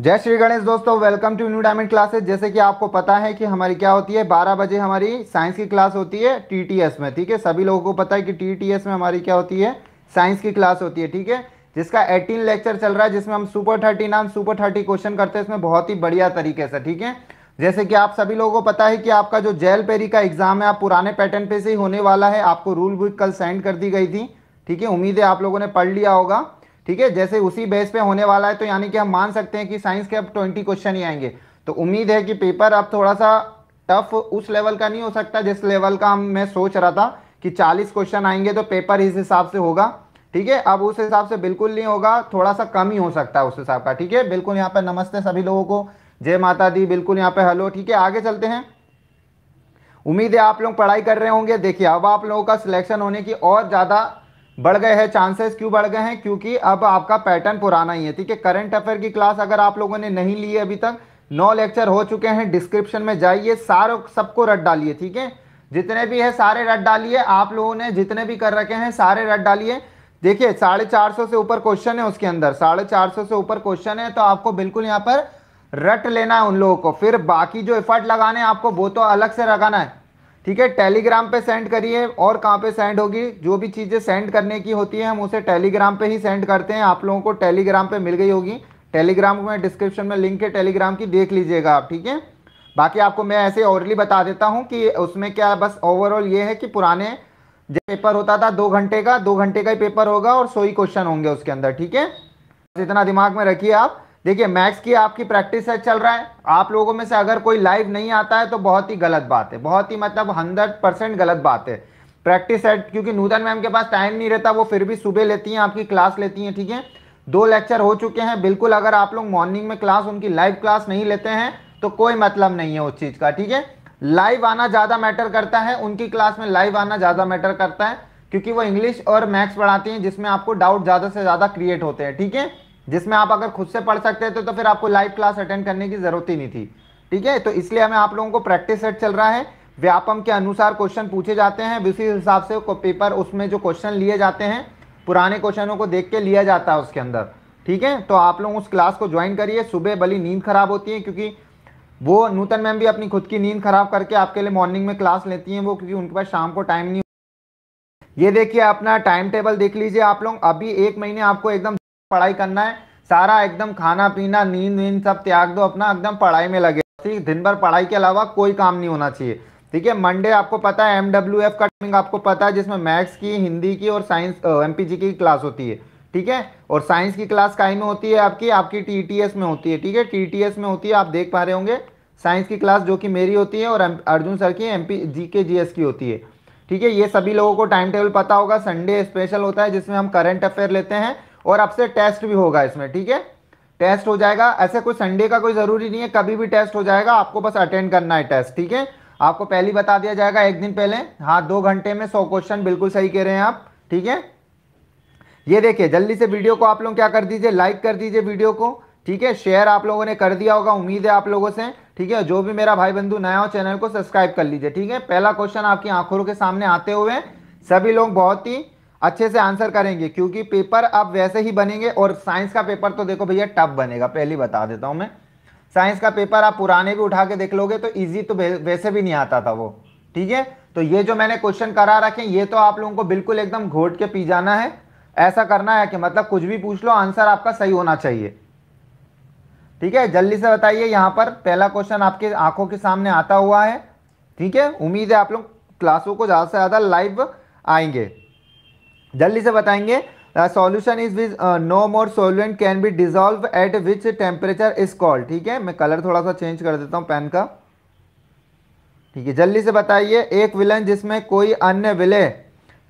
जय श्री गणेश दोस्तों welcome to new diamond classes जैसे कि आपको पता है कि हमारी क्या होती है 12 बजे हमारी साइंस की क्लास होती है टीटीएस में ठीक है सभी लोगों को पता है कि टीटीएस में हमारी क्या होती है साइंस की क्लास होती है ठीक है जिसका 18 लेक्चर चल रहा है जिसमें हम सुपर थर्टी नाम सुपर थर्टी क्वेश्चन करते हैं इसमें बहुत ही बढ़िया तरीके से ठीक है जैसे कि आप सभी लोगों को पता है कि आपका जो जेल पेरी का एग्जाम है आप पुराने पैटर्न पे से ही होने वाला है आपको रूल बुक कल सेंड कर दी गई थी ठीक है उम्मीद है आप लोगों ने पढ़ लिया होगा ठीक है जैसे उसी बेस पे होने वाला है तो यानी कि हम मान सकते हैं कि साइंस के अब ट्वेंटी क्वेश्चन ही आएंगे तो उम्मीद है कि पेपर अब थोड़ा सा टफ उस लेवल का नहीं हो सकता जिस लेवल का हम मैं सोच रहा था कि चालीस क्वेश्चन आएंगे तो पेपर इस हिसाब से होगा ठीक है अब उस हिसाब से बिल्कुल नहीं होगा थोड़ा सा कम ही हो सकता है उस हिसाब का ठीक है बिल्कुल यहाँ पर नमस्ते सभी लोगों को जय माता दी बिल्कुल यहाँ पे हेलो ठीक है आगे चलते हैं उम्मीद है आप लोग पढ़ाई कर रहे होंगे देखिए अब आप लोगों का सिलेक्शन होने की और ज़्यादा बढ़ गए हैं चांसेस क्यों बढ़ गए हैं क्योंकि अब आपका पैटर्न पुराना ही है ठीक है करंट अफेयर की क्लास अगर आप लोगों ने नहीं ली है अभी तक नौ लेक्चर हो चुके हैं डिस्क्रिप्शन में जाइए सारों सबको रट डालिए ठीक है जितने भी है सारे रट डालिए आप लोगों ने जितने भी कर रखे हैं सारे रट डालिए देखिए साढ़े चार सौ से ऊपर क्वेश्चन है उसके अंदर साढ़े चार सौ से ऊपर क्वेश्चन है तो आपको बिल्कुल यहाँ पर रट लेना है उन लोगों को फिर बाकी जो एफर्ट लगाने हैं आपको वो तो अलग से लगाना है ठीक है टेलीग्राम पे सेंड करिए और कहाँ पे सेंड होगी जो भी चीज़ें सेंड करने की होती है हम उसे टेलीग्राम पे ही सेंड करते हैं आप लोगों को टेलीग्राम पे मिल गई होगी टेलीग्राम में डिस्क्रिप्शन में लिंक है टेलीग्राम की देख लीजिएगा आप ठीक है बाकी आपको मैं ऐसे ओरली बता देता हूँ कि उसमें क्या बस ओवरऑल ये है कि पुराने पेपर होता था दो घंटे का दो घंटे का ही पेपर होगा और सो ही क्वेश्चन होंगे उसके अंदर ठीक है इतना दिमाग में रखिए आप देखिए मैथ्स की आपकी प्रैक्टिस है चल रहा है आप लोगों में से अगर कोई लाइव नहीं आता है तो बहुत ही गलत बात है बहुत ही मतलब हंड्रेड परसेंट गलत बात है प्रैक्टिस है क्योंकि नूतन मैम के पास टाइम नहीं रहता वो फिर भी सुबह लेती हैं आपकी क्लास लेती हैं ठीक है दो लेक्चर हो चुके हैं बिल्कुल अगर आप लोग मॉर्निंग में क्लास उनकी लाइव क्लास नहीं लेते हैं तो कोई मतलब नहीं है उस चीज़ का ठीक है लाइव आना ज़्यादा मैटर करता है उनकी क्लास में लाइव आना ज़्यादा मैटर करता है क्योंकि वो इंग्लिश और मैथ्स पढ़ाती हैं जिसमें आपको डाउट ज़्यादा से ज़्यादा क्रिएट होते हैं ठीक है जिसमें आप अगर खुद से पढ़ सकते थे तो फिर आपको लाइव क्लास अटेंड करने की जरूरत ही नहीं थी ठीक है तो इसलिए हमें आप लोगों को प्रैक्टिस सेट चल रहा है व्यापम के अनुसार क्वेश्चन पूछे जाते हैं उसी हिसाब से पेपर उसमें जो क्वेश्चन लिए जाते हैं पुराने क्वेश्चनों को देख के लिया जाता है उसके अंदर ठीक है तो आप लोग उस क्लास को ज्वाइन करिए सुबह भली नींद खराब होती है क्योंकि वो नूतन मैम भी अपनी खुद की नींद खराब करके आपके लिए मॉर्निंग में क्लास लेती हैं वो क्योंकि उनके पास शाम को टाइम नहीं ये देखिए अपना टाइम टेबल देख लीजिए आप लोग अभी एक महीने आपको एकदम पढ़ाई करना है सारा एकदम खाना पीना नींद वींद सब त्याग दो अपना एकदम पढ़ाई में लगे ठीक दिन भर पढ़ाई के अलावा कोई काम नहीं होना चाहिए ठीक है मंडे आपको पता है एम का टाइमिंग आपको पता है जिसमें मैथ्स की हिंदी की और साइंस एम की क्लास होती है ठीक है और साइंस की क्लास काई में होती है आपकी आपकी टी में होती है ठीक है टी में होती है आप देख पा रहे होंगे साइंस की क्लास जो कि मेरी होती है और अर्जुन सर की M P G K G S की होती है ठीक है ये सभी लोगों को टाइम टेबल पता होगा संडे स्पेशल होता है जिसमें हम करंट अफेयर लेते हैं और आपसे टेस्ट भी होगा इसमें ठीक है टेस्ट हो जाएगा ऐसे कोई संडे का कोई ज़रूरी नहीं है कभी भी टेस्ट हो जाएगा आपको बस अटेंड करना है टेस्ट ठीक है आपको पहले बता दिया जाएगा एक दिन पहले हाँ दो घंटे में सौ क्वेश्चन बिल्कुल सही कह रहे हैं आप ठीक है ये देखिए जल्दी से वीडियो को आप लोग क्या कर दीजिए लाइक कर दीजिए वीडियो को ठीक है शेयर आप लोगों ने कर दिया होगा उम्मीद है आप लोगों से ठीक है जो भी मेरा भाई बंधु नया हो चैनल को सब्सक्राइब कर लीजिए ठीक है पहला क्वेश्चन आपकी आंखों के सामने आते हुए सभी लोग बहुत ही अच्छे से आंसर करेंगे क्योंकि पेपर अब वैसे ही बनेंगे और साइंस का पेपर तो देखो भैया टफ बनेगा पहली बता देता हूं मैं साइंस का पेपर आप पुराने भी उठा के देख लोगे तो इजी तो वैसे भी नहीं आता था वो ठीक है तो ये जो मैंने क्वेश्चन करा रखे ये तो आप लोगों को बिल्कुल एकदम घोट के पी जाना है ऐसा करना है कि मतलब कुछ भी पूछ लो आंसर आपका सही होना चाहिए ठीक है जल्दी से बताइए यहां पर पहला क्वेश्चन आपके आंखों के सामने आता हुआ है ठीक है उम्मीद है आप लोग क्लासों को ज़्यादा से ज़्यादा लाइव आएंगे जल्दी से बताएंगे solution is which no more solute can be dissolve at which temperature is called ठीक है मैं कलर थोड़ा सा चेंज कर देता हूँ पेन का ठीक है जल्दी से बताइए एक विलन जिसमें कोई अन्य विलय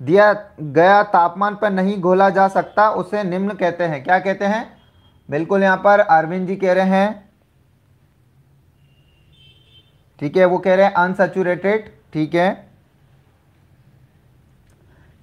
दिया गया तापमान पर नहीं घोला जा सकता उसे निम्न कहते हैं क्या कहते हैं बिल्कुल यहाँ पर अरविंद जी कह रहे हैं ठीक है वो कह रहे हैं अनसेचुरेटेड ठीक है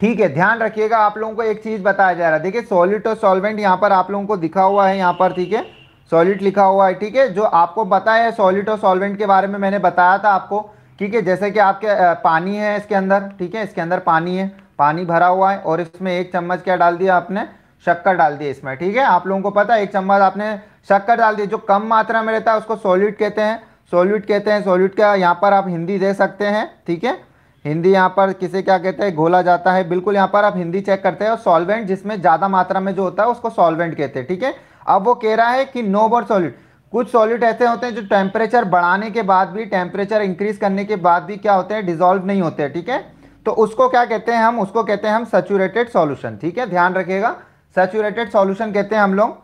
ठीक है ध्यान रखिएगा आप लोगों को एक चीज बताया जा रहा है देखिए सॉलिड और सॉल्वेंट यहाँ पर आप लोगों को दिखा हुआ है यहाँ पर ठीक है सॉलिड लिखा हुआ है ठीक है जो आपको बताया है सॉलिड और सॉल्वेंट के बारे में मैंने बताया था आपको ठीक है जैसे कि आपके पानी है इसके अंदर ठीक है इसके अंदर पानी है पानी भरा हुआ है और इसमें एक चम्मच क्या डाल दिया आपने शक्कर डाल दिया इसमें ठीक है आप लोगों को पता है एक चम्मच आपने शक्कर डाल दिया जो कम मात्रा में रहता है उसको सॉलिड कहते हैं सॉल्यूट कहते हैं सॉल्यूट का यहाँ पर आप हिंदी दे सकते हैं ठीक है हिंदी यहाँ पर किसे क्या कहते हैं घोला जाता है बिल्कुल यहाँ पर आप हिंदी चेक करते हैं और सॉल्वेंट जिसमें ज़्यादा मात्रा में जो होता है उसको सॉल्वेंट कहते हैं ठीक है अब वो कह रहा है कि नो बोर सॉलिड कुछ सॉलिड ऐसे होते हैं जो टेम्परेचर बढ़ाने के बाद भी टेम्परेचर इंक्रीज करने के बाद भी क्या होते हैं डिजोल्व नहीं होते ठीक है तो उसको क्या कहते हैं हम उसको कहते हैं हम सचुरेटेड सोल्यूशन ठीक है ध्यान रखेगा सेचुरेटेड सोल्यूशन कहते हैं हम लोग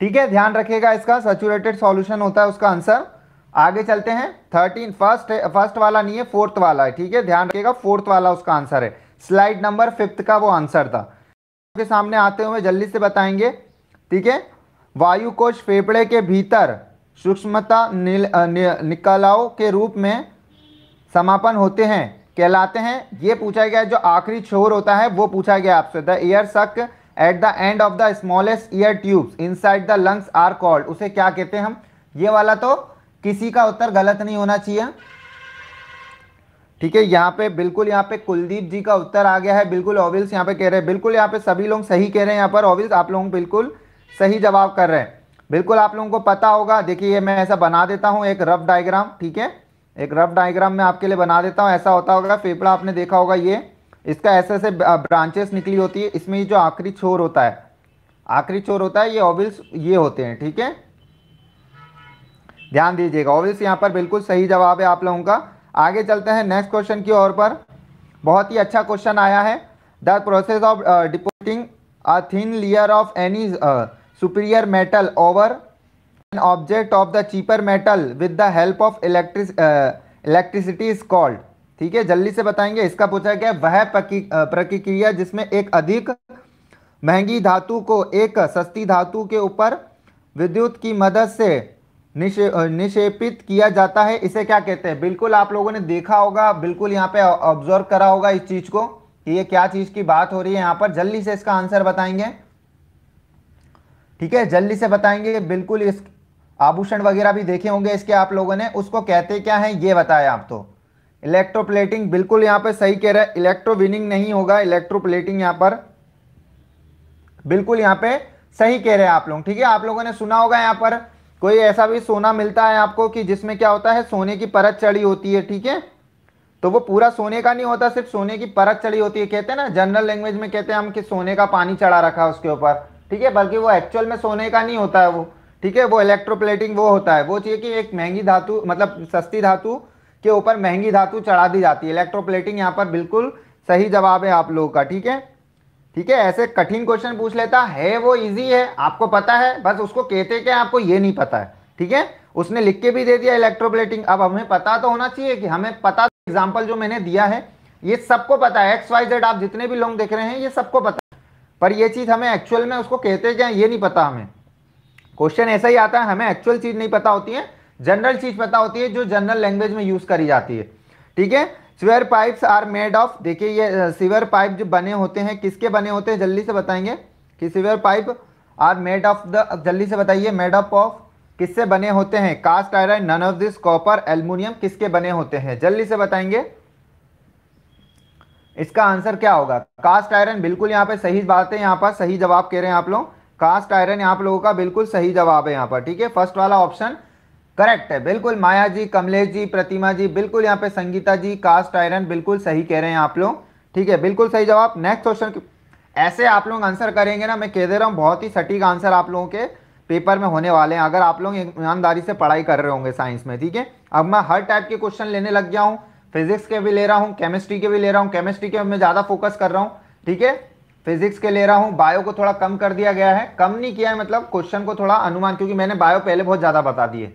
ठीक है ध्यान रखिएगा इसका सचुरेटेड सोल्यूशन होता है उसका आंसर आगे चलते हैं थर्टीन फर्स्ट फर्स्ट वाला नहीं है फोर्थ वाला है ठीक है ध्यान रखिएगा फोर्थ वाला उसका आंसर है स्लाइड नंबर फिफ्थ का वो आंसर था आपके सामने आते हुए जल्दी से बताएंगे ठीक है वायु कोश फेफड़े के भीतर सूक्ष्मता निकलाओ के रूप में समापन होते हैं कहलाते हैं ये पूछा गया जो आखिरी छोर होता है वो पूछा गया आपसे the air sac at the end of the smallest air tubes inside the lungs are called उसे क्या कहते हैं हम ये वाला तो किसी का उत्तर गलत नहीं होना चाहिए ठीक है यहाँ पे बिल्कुल यहाँ पे कुलदीप जी का उत्तर आ गया है बिल्कुल ऑविल्स यहाँ पे कह रहे हैं बिल्कुल यहाँ पे सभी लोग सही कह रहे हैं यहाँ पर ऑविल्स आप लोग बिल्कुल सही जवाब कर रहे हैं बिल्कुल आप लोगों को पता होगा देखिए ये मैं ऐसा बना देता हूँ एक रफ डायग्राम ठीक है एक रफ डायग्राम में आपके लिए बना देता हूँ ऐसा होता होगा फेफड़ा आपने देखा होगा ये इसका ऐसे ऐसे ब्रांचेस निकली होती है इसमें जो आखिरी छोर होता है आखिरी छोर होता है ये ऑविल्स ये होते हैं ठीक है ध्यान दीजिएगा ऑब्वियस यहाँ पर बिल्कुल सही जवाब है आप लोगों का आगे चलते हैं नेक्स्ट क्वेश्चन की ओर पर बहुत ही अच्छा क्वेश्चन आया है the process of depositing a thin layer of any superior metal over an object of the cheaper metal with the help of electric electricity is called ठीक है जल्दी से बताएंगे इसका पूछा गया वह प्रक्रिया uh, जिसमें एक अधिक महंगी धातु को एक सस्ती धातु के ऊपर विद्युत की मदद से निषेपित किया जाता है इसे क्या कहते हैं बिल्कुल आप लोगों ने देखा होगा बिल्कुल यहाँ पे ऑब्जर्व करा होगा इस चीज को कि ये क्या चीज की बात हो रही है यहाँ पर जल्दी से इसका आंसर बताएंगे ठीक है जल्दी से बताएंगे बिल्कुल इस आभूषण वगैरह भी देखे होंगे इसके आप लोगों ने उसको कहते क्या है ये बताया आप तो इलेक्ट्रोप्लेटिंग बिल्कुल यहाँ पर सही कह रहे हैं इलेक्ट्रोविनिंग नहीं होगा इलेक्ट्रोप्लेटिंग यहाँ पर बिल्कुल यहाँ पे सही कह रहे हैं आप लोग ठीक है आप लोगों ने सुना होगा यहाँ पर कोई ऐसा भी सोना मिलता है आपको कि जिसमें क्या होता है सोने की परत चढ़ी होती है ठीक है तो वो पूरा सोने का नहीं होता सिर्फ सोने की परत चढ़ी होती है कहते हैं ना जनरल लैंग्वेज में कहते हैं हम कि सोने का पानी चढ़ा रखा है उसके ऊपर ठीक है बल्कि वो एक्चुअल में सोने का नहीं होता है वो ठीक है वो इलेक्ट्रोप्लेटिंग वो होता है वो चाहिए कि एक महंगी धातु मतलब सस्ती धातु के ऊपर महंगी धातु चढ़ा दी जाती है इलेक्ट्रोप्लेटिंग यहाँ पर बिल्कुल सही जवाब है आप लोगों का ठीक है ठीक है ऐसे कठिन क्वेश्चन पूछ लेता है वो इजी है आपको पता है बस उसको कहते क्या आपको ये नहीं पता है ठीक है उसने लिख के भी दे दिया इलेक्ट्रोप्लेटिंग अब हमें पता तो होना चाहिए कि हमें पता एग्जाम्पल जो मैंने दिया है ये सबको पता है एक्स वाई जेड आप जितने भी लोग देख रहे हैं ये सबको पता है पर यह चीज़ हमें एक्चुअल में उसको कहते क्या ये नहीं पता हमें क्वेश्चन ऐसा ही आता है हमें एक्चुअल चीज़ नहीं पता होती है जनरल चीज़ पता होती है जो जनरल लैंग्वेज में यूज़ करी जाती है ठीक है sewer pipes are made of देखिए ये सीवर पाइप जो बने होते हैं किसके बने होते हैं जल्दी से बताएंगे कि sewer pipe are made of the जल्दी से बताइए मेड ऑफ ऑफ किससे बने होते हैं cast iron none of this copper aluminium किसके बने होते हैं जल्दी से बताएंगे इसका आंसर क्या होगा कास्ट आयरन बिल्कुल यहाँ पे सही बात है यहाँ पर सही जवाब कह रहे हैं आप लोग कास्ट आयरन आप लोगों का बिल्कुल सही जवाब है यहाँ पर ठीक है फर्स्ट वाला ऑप्शन करेक्ट है बिल्कुल माया जी कमलेश जी प्रतिमा जी बिल्कुल यहाँ पे संगीता जी कास्ट आयरन बिल्कुल सही कह रहे हैं आप लोग ठीक है बिल्कुल सही जवाब नेक्स्ट क्वेश्चन ऐसे आप लोग आंसर करेंगे ना मैं कह दे रहा हूँ बहुत ही सटीक आंसर आप लोगों के पेपर में होने वाले हैं अगर आप लोग ईमानदारी से पढ़ाई कर रहे होंगे साइंस में ठीक है अब मैं हर टाइप के क्वेश्चन लेने लग गया हूँ फिजिक्स के भी ले रहा हूँ केमिस्ट्री के भी ले रहा हूँ केमिस्ट्री के मैं ज़्यादा फोकस कर रहा हूँ ठीक है फिजिक्स के ले रहा हूँ बायो को थोड़ा कम कर दिया गया है कम नहीं किया है मतलब क्वेश्चन को थोड़ा अनुमान क्योंकि मैंने बायो पहले बहुत ज़्यादा बता दिए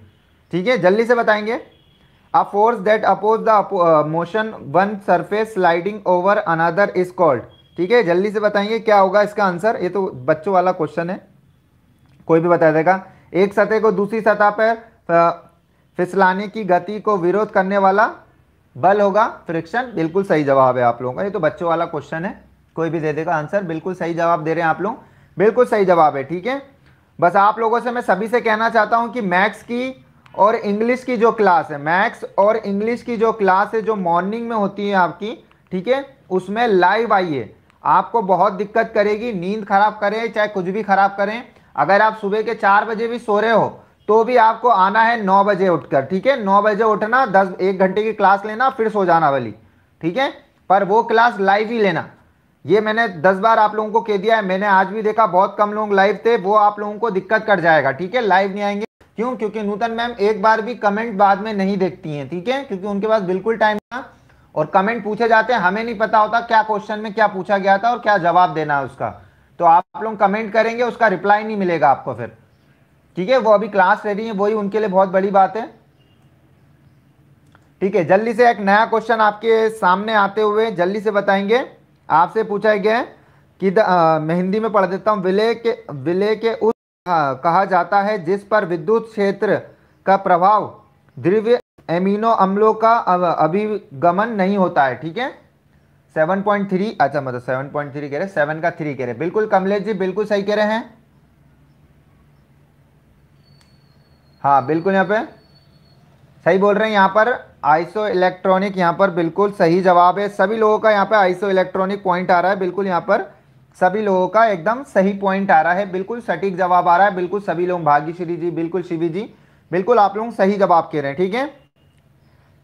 ठीक है जल्दी से बताएंगे a force that oppose the motion one surface sliding over another is called ठीक है जल्दी से बताएंगे क्या होगा इसका आंसर ये तो बच्चों वाला क्वेश्चन है कोई भी बता देगा एक सतह को दूसरी सतह पर uh, फिसलाने की गति को विरोध करने वाला बल होगा फ्रिक्शन बिल्कुल सही जवाब है आप लोगों का ये तो बच्चों वाला क्वेश्चन है कोई भी दे देगा आंसर बिल्कुल सही जवाब दे रहे हैं आप लोग बिल्कुल सही जवाब है ठीक है बस आप लोगों से मैं सभी से कहना चाहता हूं कि मैथ्स की और इंग्लिश की जो क्लास है मैथ्स और इंग्लिश की जो क्लास है जो मॉर्निंग में होती है आपकी ठीक है उसमें लाइव आइए आपको बहुत दिक्कत करेगी नींद खराब करें चाहे कुछ भी खराब करें अगर आप सुबह के चार बजे भी सो रहे हो तो भी आपको आना है नौ बजे उठकर ठीक है नौ बजे उठना दस एक घंटे की क्लास लेना फिर सो जाना वाली ठीक है पर वो क्लास लाइव ही लेना ये मैंने दस बार आप लोगों को कह दिया है मैंने आज भी देखा बहुत कम लोग लाइव थे वो आप लोगों को दिक्कत कर जाएगा ठीक है लाइव नहीं आएंगे क्यों क्योंकि नूतन मैम एक बार भी कमेंट बाद में नहीं देखती हैं ठीक है क्योंकि उनके पास बिल्कुल टाइम था और कमेंट पूछे जाते हैं हमें नहीं पता होता क्या क्वेश्चन में क्या पूछा गया था और क्या जवाब देना है उसका तो आप लोग कमेंट करेंगे उसका रिप्लाई नहीं मिलेगा आपको फिर ठीक है वो अभी क्लास ले रही है वही उनके लिए बहुत बड़ी बात है ठीक है जल्दी से एक नया क्वेश्चन आपके सामने आते हुए जल्दी से बताएंगे आपसे पूछा गया कि मेहंदी में पढ़ देता हूँ विले के विले के उस कहा जाता है जिस पर विद्युत क्षेत्र का प्रभाव द्रव्य एमिनो अम्लों का अभिगमन नहीं होता है ठीक है 7.3 अच्छा मतलब 7.3 कह रहे सेवन का थ्री कह रहे बिल्कुल कमलेश जी बिल्कुल सही कह रहे हैं हाँ बिल्कुल यहाँ पे सही बोल रहे हैं यहाँ पर आइसो इलेक्ट्रॉनिक यहाँ पर बिल्कुल सही जवाब है सभी लोगों का यहाँ पे आइसो इलेक्ट्रॉनिक पॉइंट आ रहा है बिल्कुल यहाँ पर सभी लोगों का एकदम सही पॉइंट आ रहा है बिल्कुल सटीक जवाब आ रहा है बिल्कुल सभी लोग भाग्यश्री जी बिल्कुल शिवी जी बिल्कुल आप लोग सही जवाब कह रहे हैं ठीक है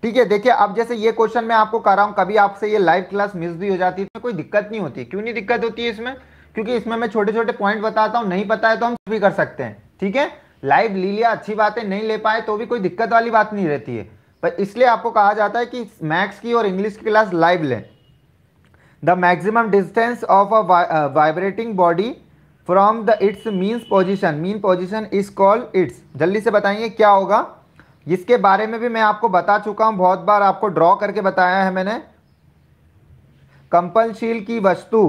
ठीक है देखिए अब जैसे ये क्वेश्चन मैं आपको कर रहा हूँ कभी आपसे ये लाइव क्लास मिस भी हो जाती है तो कोई दिक्कत नहीं होती क्यों नहीं दिक्कत होती है इसमें क्योंकि इसमें मैं छोटे छोटे पॉइंट बताता हूँ नहीं पता है तो हम भी कर सकते हैं ठीक है लाइव ले लिया अच्छी बात है नहीं ले पाए तो भी कोई दिक्कत वाली बात नहीं रहती है पर इसलिए आपको कहा जाता है कि मैथ्स की और इंग्लिश की क्लास लाइव लें the maximum distance of a vibrating body from the its means position mean position is position its जल्दी से बताइए क्या होगा इसके बारे में भी मैं आपको बता चुका हूं बहुत बार आपको ड्रॉ करके बताया है मैंने कंपनशील की वस्तु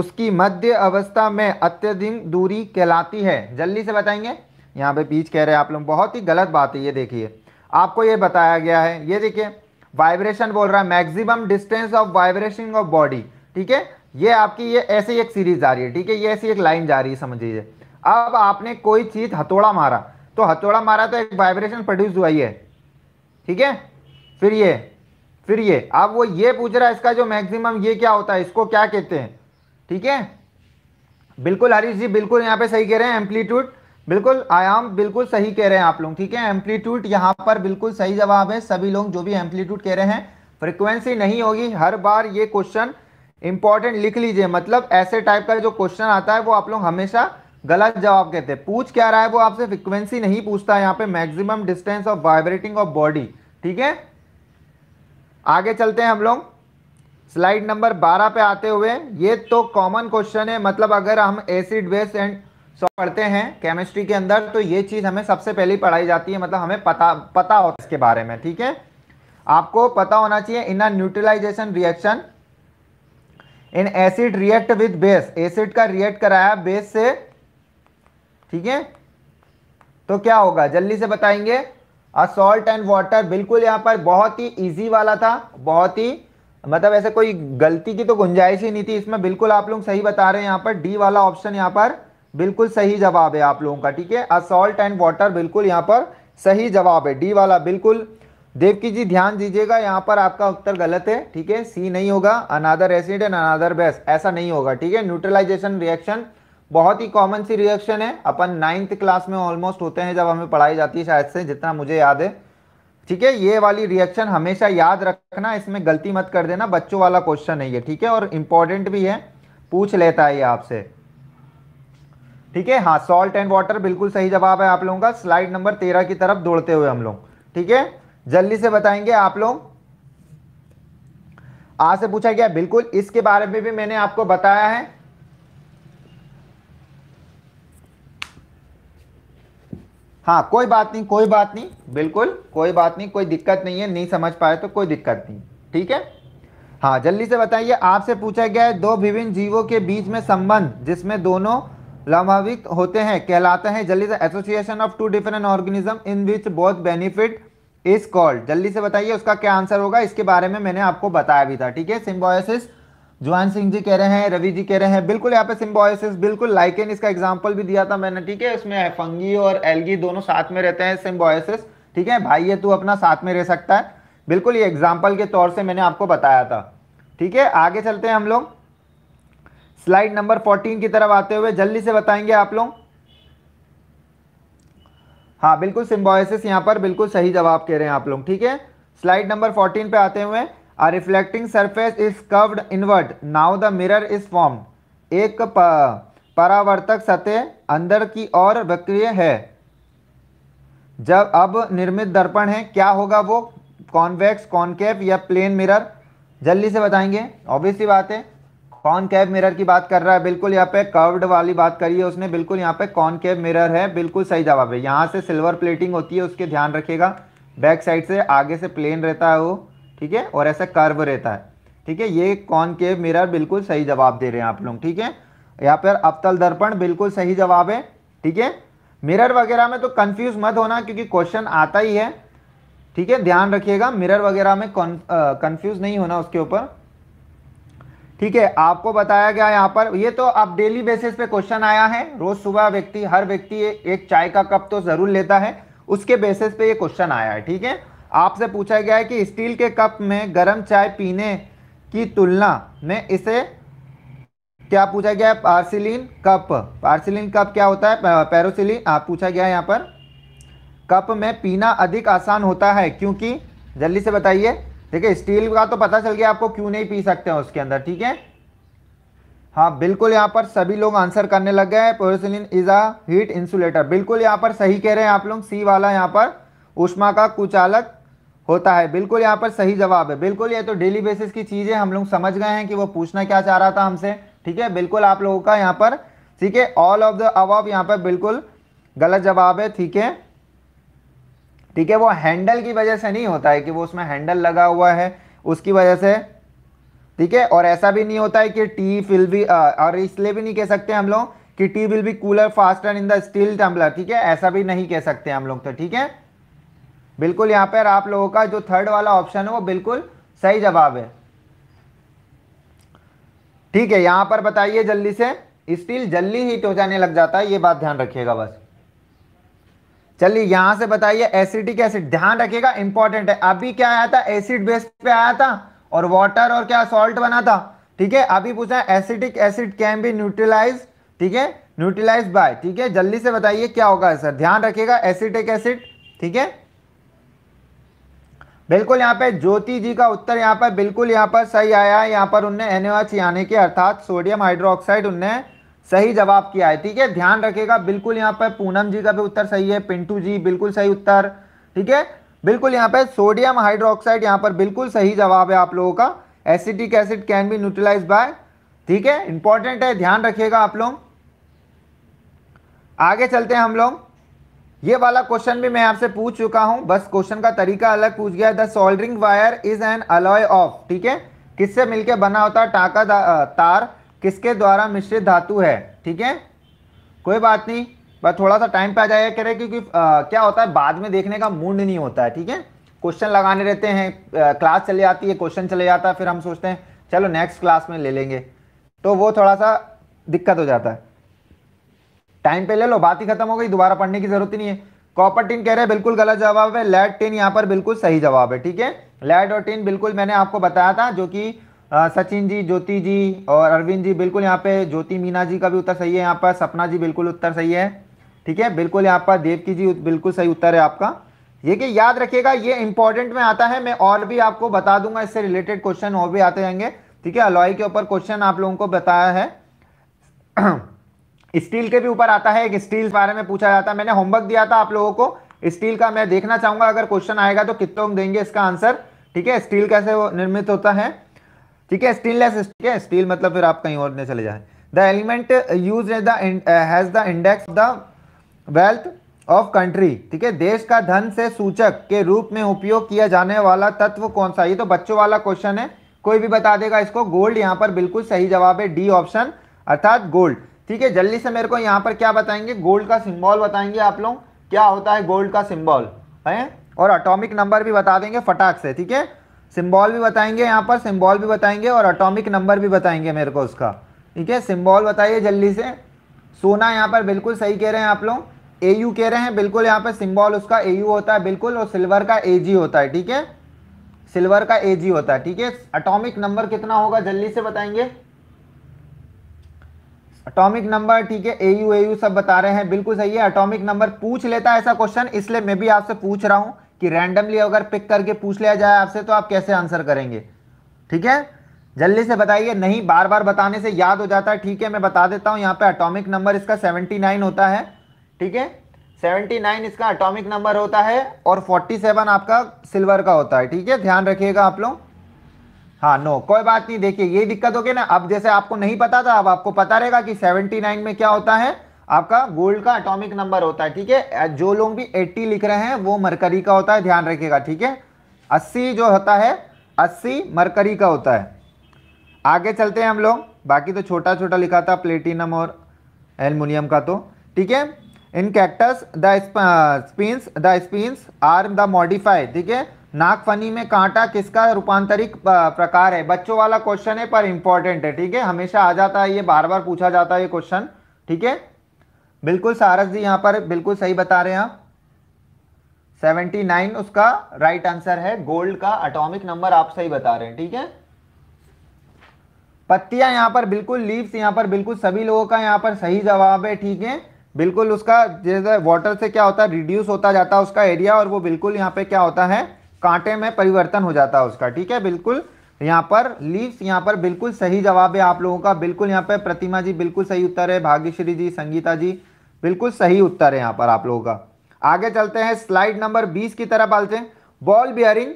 उसकी मध्य अवस्था में अत्यधिक दूरी कहलाती है जल्दी से बताएंगे यहाँ पे पीछ कह रहे हैं आप लोग बहुत ही गलत बात है ये देखिए आपको ये बताया गया है ये देखिए वाइब्रेशन बोल रहा है maximum distance of vibration of body ठीक है ये आपकी ये ऐसी एक सीरीज जा रही है ठीक है ये ऐसी एक लाइन जा रही है लीजिए अब आपने कोई चीज हथौड़ा मारा तो हथौड़ा मारा तो एक वाइब्रेशन प्रोड्यूस हुआ ही है ठीक है फिर ये फिर ये अब वो ये पूछ रहा है इसका जो मैक्सिमम ये क्या होता है इसको क्या कहते हैं ठीक है बिल्कुल हरीश जी बिल्कुल यहाँ पे सही कह रहे हैं एम्पलीट्यूड बिल्कुल आयाम बिल्कुल सही कह रहे हैं आप लोग ठीक है एम्पलीट्यूड यहाँ पर बिल्कुल सही जवाब है सभी लोग जो भी एम्पलीट्यूड कह रहे हैं फ्रिक्वेंसी नहीं होगी हर बार ये क्वेश्चन इंपॉर्टेंट लिख लीजिए मतलब ऐसे टाइप का जो क्वेश्चन आता है वो आप लोग हमेशा गलत जवाब कहते हैं पूछ क्या रहा है वो आपसे फ्रिक्वेंसी नहीं पूछता है यहाँ पे maximum distance of vibrating of body ठीक है आगे चलते हैं हम लोग स्लाइड नंबर 12 पे आते हुए ये तो कॉमन क्वेश्चन है मतलब अगर हम एसिड बेस एंड सो पढ़ते हैं केमिस्ट्री के अंदर तो ये चीज़ हमें सबसे पहले पढ़ाई जाती है मतलब हमें पता पता हो इसके बारे में ठीक है आपको पता होना चाहिए in a neutralisation reaction in acid react with base acid का रिएक्ट कराया बेस से ठीक है तो क्या होगा जल्दी से बताएंगे असॉल्ट एंड वाटर बिल्कुल यहां पर बहुत ही इजी वाला था बहुत ही मतलब ऐसे कोई गलती की तो गुंजाइश ही नहीं थी इसमें बिल्कुल आप लोग सही बता रहे हैं यहां पर डी वाला ऑप्शन यहां पर बिल्कुल सही जवाब है आप लोगों का ठीक है असॉल्ट एंड वाटर बिल्कुल यहाँ पर सही जवाब है डी वाला बिल्कुल देवकी जी ध्यान दीजिएगा यहाँ पर आपका उत्तर गलत है ठीक है सी नहीं होगा another acid and another base ऐसा नहीं होगा ठीक है न्यूट्रलाइजेशन रिएक्शन बहुत ही कॉमन सी रिएक्शन है अपन नाइन्थ क्लास में ऑलमोस्ट होते हैं जब हमें पढ़ाई जाती है शायद से जितना मुझे याद है ठीक है ये वाली रिएक्शन हमेशा याद रखना इसमें गलती मत कर देना बच्चों वाला क्वेश्चन है ये ठीक है और इंपॉर्टेंट भी है पूछ लेता है ये आपसे ठीक है हाँ सॉल्ट एंड वाटर बिल्कुल सही जवाब है आप लोगों का स्लाइड नंबर तेरह की तरफ दौड़ते हुए हम लोग ठीक है जल्दी से बताएंगे आप लोग आज से पूछा गया बिल्कुल इसके बारे में भी मैंने आपको बताया है हाँ कोई बात नहीं कोई बात नहीं बिल्कुल कोई बात नहीं कोई दिक्कत नहीं है नहीं समझ पाए तो कोई दिक्कत नहीं ठीक है हाँ जल्दी से बताइए आपसे पूछा गया है दो विभिन्न जीवों के बीच में संबंध जिसमें दोनों लमहविक होते हैं कहलाते हैं जल्दी से association of two different organism in which both benefit is called जल्दी से बताइए उसका क्या आंसर होगा इसके बारे में मैंने आपको बताया भी था ठीक है सिम्बोसिस जुआन सिंह जी कह रहे हैं रवि जी कह रहे हैं बिल्कुल यहाँ पे सिम्बोसिस बिल्कुल लाइकेन इसका एग्जाम्पल भी दिया था मैंने ठीक है इसमें फंगी और एलगी दोनों साथ में रहते हैं सिम्बोसिस ठीक है भाई ये तू अपना साथ में रह सकता है बिल्कुल ये एग्जाम्पल के तौर से मैंने आपको बताया था ठीक है आगे चलते हैं हम लोग स्लाइड नंबर 14 की तरफ आते हुए जल्दी से बताएंगे आप लोग हाँ बिल्कुल सिम्बॉयसिस यहाँ पर बिल्कुल सही जवाब कह रहे हैं आप लोग ठीक है स्लाइड नंबर 14 पे आते हुए a reflecting surface is curved inward now the mirror is form एक परावर्तक सतह अंदर की ओर वक्रिय है जब अब निर्मित दर्पण है क्या होगा वो कॉन्वेक्स कॉन्केव या प्लेन मिरर जल्दी से बताएंगे ऑब्वियसली बात है कॉन कैब मिरर की बात कर रहा है बिल्कुल यहाँ पे कर्व्ड वाली बात करी है उसने बिल्कुल यहाँ पे कॉन कैब मिरर है बिल्कुल सही जवाब है यहाँ से सिल्वर प्लेटिंग होती है उसके ध्यान रखिएगा बैक साइड से आगे से प्लेन रहता है वो ठीक है और ऐसा कर्व रहता है ठीक है ये कॉन केव मिरर बिल्कुल सही जवाब दे रहे हैं आप लोग ठीक है यहाँ पर अवतल दर्पण बिल्कुल सही जवाब है ठीक है मिरर वगैरह में तो कन्फ्यूज मत होना क्योंकि क्वेश्चन आता ही है ठीक है ध्यान रखिएगा मिरर वगैरह में कन्फ्यूज नहीं होना उसके ऊपर ठीक है आपको बताया गया यहाँ पर ये तो आप डेली बेसिस पे क्वेश्चन आया है रोज सुबह व्यक्ति हर व्यक्ति एक चाय का कप तो जरूर लेता है उसके बेसिस पे ये क्वेश्चन आया है ठीक है आपसे पूछा गया है कि स्टील के कप में गर्म चाय पीने की तुलना में इसे क्या पूछा गया है पार्सिलीन कप पार्सिलीन कप क्या होता है आप पूछा गया है यहाँ पर कप में पीना अधिक आसान होता है क्योंकि जल्दी से बताइए ठीक है स्टील का तो पता चल गया आपको क्यों नहीं पी सकते हैं उसके अंदर ठीक है हाँ बिल्कुल यहाँ पर सभी लोग आंसर करने लग गए हैं इज अ हीट इंसुलेटर बिल्कुल यहाँ पर सही कह रहे हैं आप लोग सी वाला यहाँ पर उष्मा का कुचालक होता है बिल्कुल यहाँ पर सही जवाब है बिल्कुल ये तो डेली बेसिस की चीज़ है हम लोग समझ गए हैं कि वो पूछना क्या चाह रहा था हमसे ठीक है बिल्कुल आप लोगों का यहाँ पर ठीक है ऑल ऑफ द अवाब यहाँ पर बिल्कुल गलत जवाब है ठीक है ठीक है वो हैंडल की वजह से नहीं होता है कि वो उसमें हैंडल लगा हुआ है उसकी वजह से ठीक है और ऐसा भी नहीं होता है कि टी विल बी और इसलिए भी नहीं कह सकते हम लोग कि tea will be cooler faster in the steel tumbler ठीक है ऐसा भी नहीं कह सकते हम लोग तो ठीक है बिल्कुल यहां पर आप लोगों का जो थर्ड वाला ऑप्शन है वो बिल्कुल सही जवाब है ठीक है यहां पर बताइए जल्दी से स्टील जल्दी हीट हो जाने लग जाता है ये बात ध्यान रखिएगा बस चलिए यहां से बताइए एसिडिक एसिड ध्यान रखिएगा इंपॉर्टेंट है अभी क्या आया था एसिड बेस पे आया था और वाटर और क्या सॉल्ट बना था ठीक है अभी पूछा acidic acid can be neutralise ठीक है न्यूट्रलाइज बाय ठीक है जल्दी से बताइए क्या होगा सर ध्यान रखिएगा एसिडिक एसिड ठीक है बिल्कुल यहाँ पे ज्योति जी का उत्तर यहाँ पर बिल्कुल यहाँ पर सही आया है यहाँ पर उनने एन यानी कि अर्थात सोडियम हाइड्रोक्साइड उनने सही जवाब किया है ठीक है ध्यान रखेगा बिल्कुल यहाँ पर पूनम जी का भी उत्तर सही है पिंटू जी बिल्कुल सही उत्तर ठीक है बिल्कुल यहाँ पर सोडियम हाइड्रोक्साइड यहाँ पर बिल्कुल सही जवाब है आप लोगों का acetic acid can be neutralise by ठीक है इंपॉर्टेंट है ध्यान रखिएगा आप लोग आगे चलते हैं हम लोग ये वाला क्वेश्चन भी मैं आपसे पूछ चुका हूं बस क्वेश्चन का तरीका अलग पूछ गया the soldering wire is an alloy of ठीक है किससे मिलके बना होता है टाका तार किसके द्वारा मिश्रित धातु है ठीक है कोई बात नहीं बस थोड़ा सा टाइम पे आ जाएगा कह रहे क्योंकि आ, क्या होता है बाद में देखने का मूड नहीं होता है ठीक है क्वेश्चन लगाने रहते हैं आ, क्लास चली जाती है क्वेश्चन चले जाता है फिर हम सोचते हैं चलो नेक्स्ट क्लास में ले लेंगे तो वो थोड़ा सा दिक्कत हो जाता है टाइम पे ले लो बात ही खत्म हो गई दोबारा पढ़ने की जरूरत ही नहीं है कॉपर टिन कह रहे हैं बिल्कुल गलत जवाब है लेड टिन यहाँ पर बिल्कुल सही जवाब है ठीक है लेड और टिन बिल्कुल मैंने आपको बताया था जो कि सचिन जी ज्योति जी और अरविंद जी बिल्कुल यहाँ पे ज्योति मीना जी का भी उत्तर सही है यहाँ पर सपना जी बिल्कुल उत्तर सही है ठीक है बिल्कुल यहाँ पर देवकी जी बिल्कुल सही उत्तर है आपका ये कि याद रखिएगा ये इंपॉर्टेंट में आता है मैं और भी आपको बता दूंगा इससे रिलेटेड क्वेश्चन और भी आते रहेंगे ठीक है अलॉय के ऊपर क्वेश्चन आप लोगों को बताया है स्टील के भी ऊपर आता है एक स्टील के बारे में पूछा जाता है मैंने होमवर्क दिया था आप लोगों को स्टील का मैं देखना चाहूंगा अगर क्वेश्चन आएगा तो कितने देंगे इसका आंसर ठीक है स्टील कैसे निर्मित होता है ठीक है स्टीनलेस ठीक है स्टील मतलब फिर आप कहीं और नहीं चले जाए the element use has the index the wealth of country ठीक है देश का धन से सूचक के रूप में उपयोग किया जाने वाला तत्व कौन सा ये तो बच्चों वाला क्वेश्चन है कोई भी बता देगा इसको गोल्ड यहाँ पर बिल्कुल सही जवाब है डी ऑप्शन अर्थात गोल्ड ठीक है जल्दी से मेरे को यहाँ पर क्या बताएंगे गोल्ड का सिंबल बताएंगे आप लोग क्या होता है गोल्ड का सिंबल है और अटोमिक नंबर भी बता देंगे फटाक से ठीक है सिंबॉल भी बताएंगे यहाँ पर सिम्बॉल भी बताएंगे और अटोमिक नंबर भी बताएंगे मेरे को उसका ठीक है सिम्बॉल बताइए जल्दी से सोना यहाँ पर बिल्कुल सही कह रहे हैं आप लोग ए कह रहे हैं बिल्कुल यहाँ पर सिम्बॉल उसका ए होता है बिल्कुल और सिल्वर का ए होता है ठीक है सिल्वर का ए होता है ठीक है अटोमिक नंबर कितना होगा जल्दी से बताएंगे अटोमिक नंबर ठीक है ए यू सब बता रहे हैं बिल्कुल सही है अटोमिक नंबर पूछ लेता है ऐसा क्वेश्चन इसलिए मैं भी आपसे पूछ रहा हूं कि रैंडमली अगर पिक करके पूछ लिया जाए आपसे तो आप कैसे आंसर करेंगे ठीक है जल्दी से बताइए नहीं बार बार बताने से याद हो जाता है ठीक है मैं बता देता हूं यहां पे अटोमिक नंबर इसका 79 होता है ठीक है 79 इसका अटोमिक नंबर होता है और 47 आपका सिल्वर का होता है ठीक है ध्यान रखिएगा आप लोग हाँ नो कोई बात नहीं देखिए ये दिक्कत हो गई ना अब जैसे आपको नहीं पता था अब आपको पता रहेगा कि नाइन में क्या होता है आपका गोल्ड का एटॉमिक नंबर होता है ठीक है जो लोग भी 80 लिख रहे हैं वो मरकरी का होता है ध्यान रखिएगा ठीक है 80 जो होता है 80 मरकरी का होता है आगे चलते हैं हम लोग बाकी तो छोटा छोटा लिखा था प्लेटिनम और एलमिनियम का तो ठीक है in cactus the spines the spines are the modified ठीक है नागफनी में कांटा किसका रूपांतरिक प्रकार है बच्चों वाला क्वेश्चन है पर इंपॉर्टेंट है ठीक है हमेशा आ जाता है ये बार बार पूछा जाता है ये क्वेश्चन ठीक है बिल्कुल सारस जी यहां पर बिल्कुल सही बता रहे हैं आप नाइन उसका राइट आंसर है गोल्ड का अटोमिक नंबर आप सही बता रहे हैं ठीक है पत्तियां यहां पर बिल्कुल लीव्स यहां पर बिल्कुल सभी लोगों का यहां पर सही जवाब है ठीक है बिल्कुल उसका जैसे वाटर से क्या होता है रिड्यूस होता जाता है उसका एरिया और वो बिल्कुल यहाँ पे क्या होता है कांटे में परिवर्तन हो जाता है उसका ठीक है बिल्कुल यहाँ पर लीव्स यहाँ पर बिल्कुल सही जवाब है आप लोगों का बिल्कुल यहाँ पे प्रतिमा जी बिल्कुल सही उत्तर है भाग्यश्री जी संगीता जी बिल्कुल सही उत्तर है यहाँ पर आप लोगों का आगे चलते हैं स्लाइड नंबर 20 की तरफ आलते हैं बॉल बियरिंग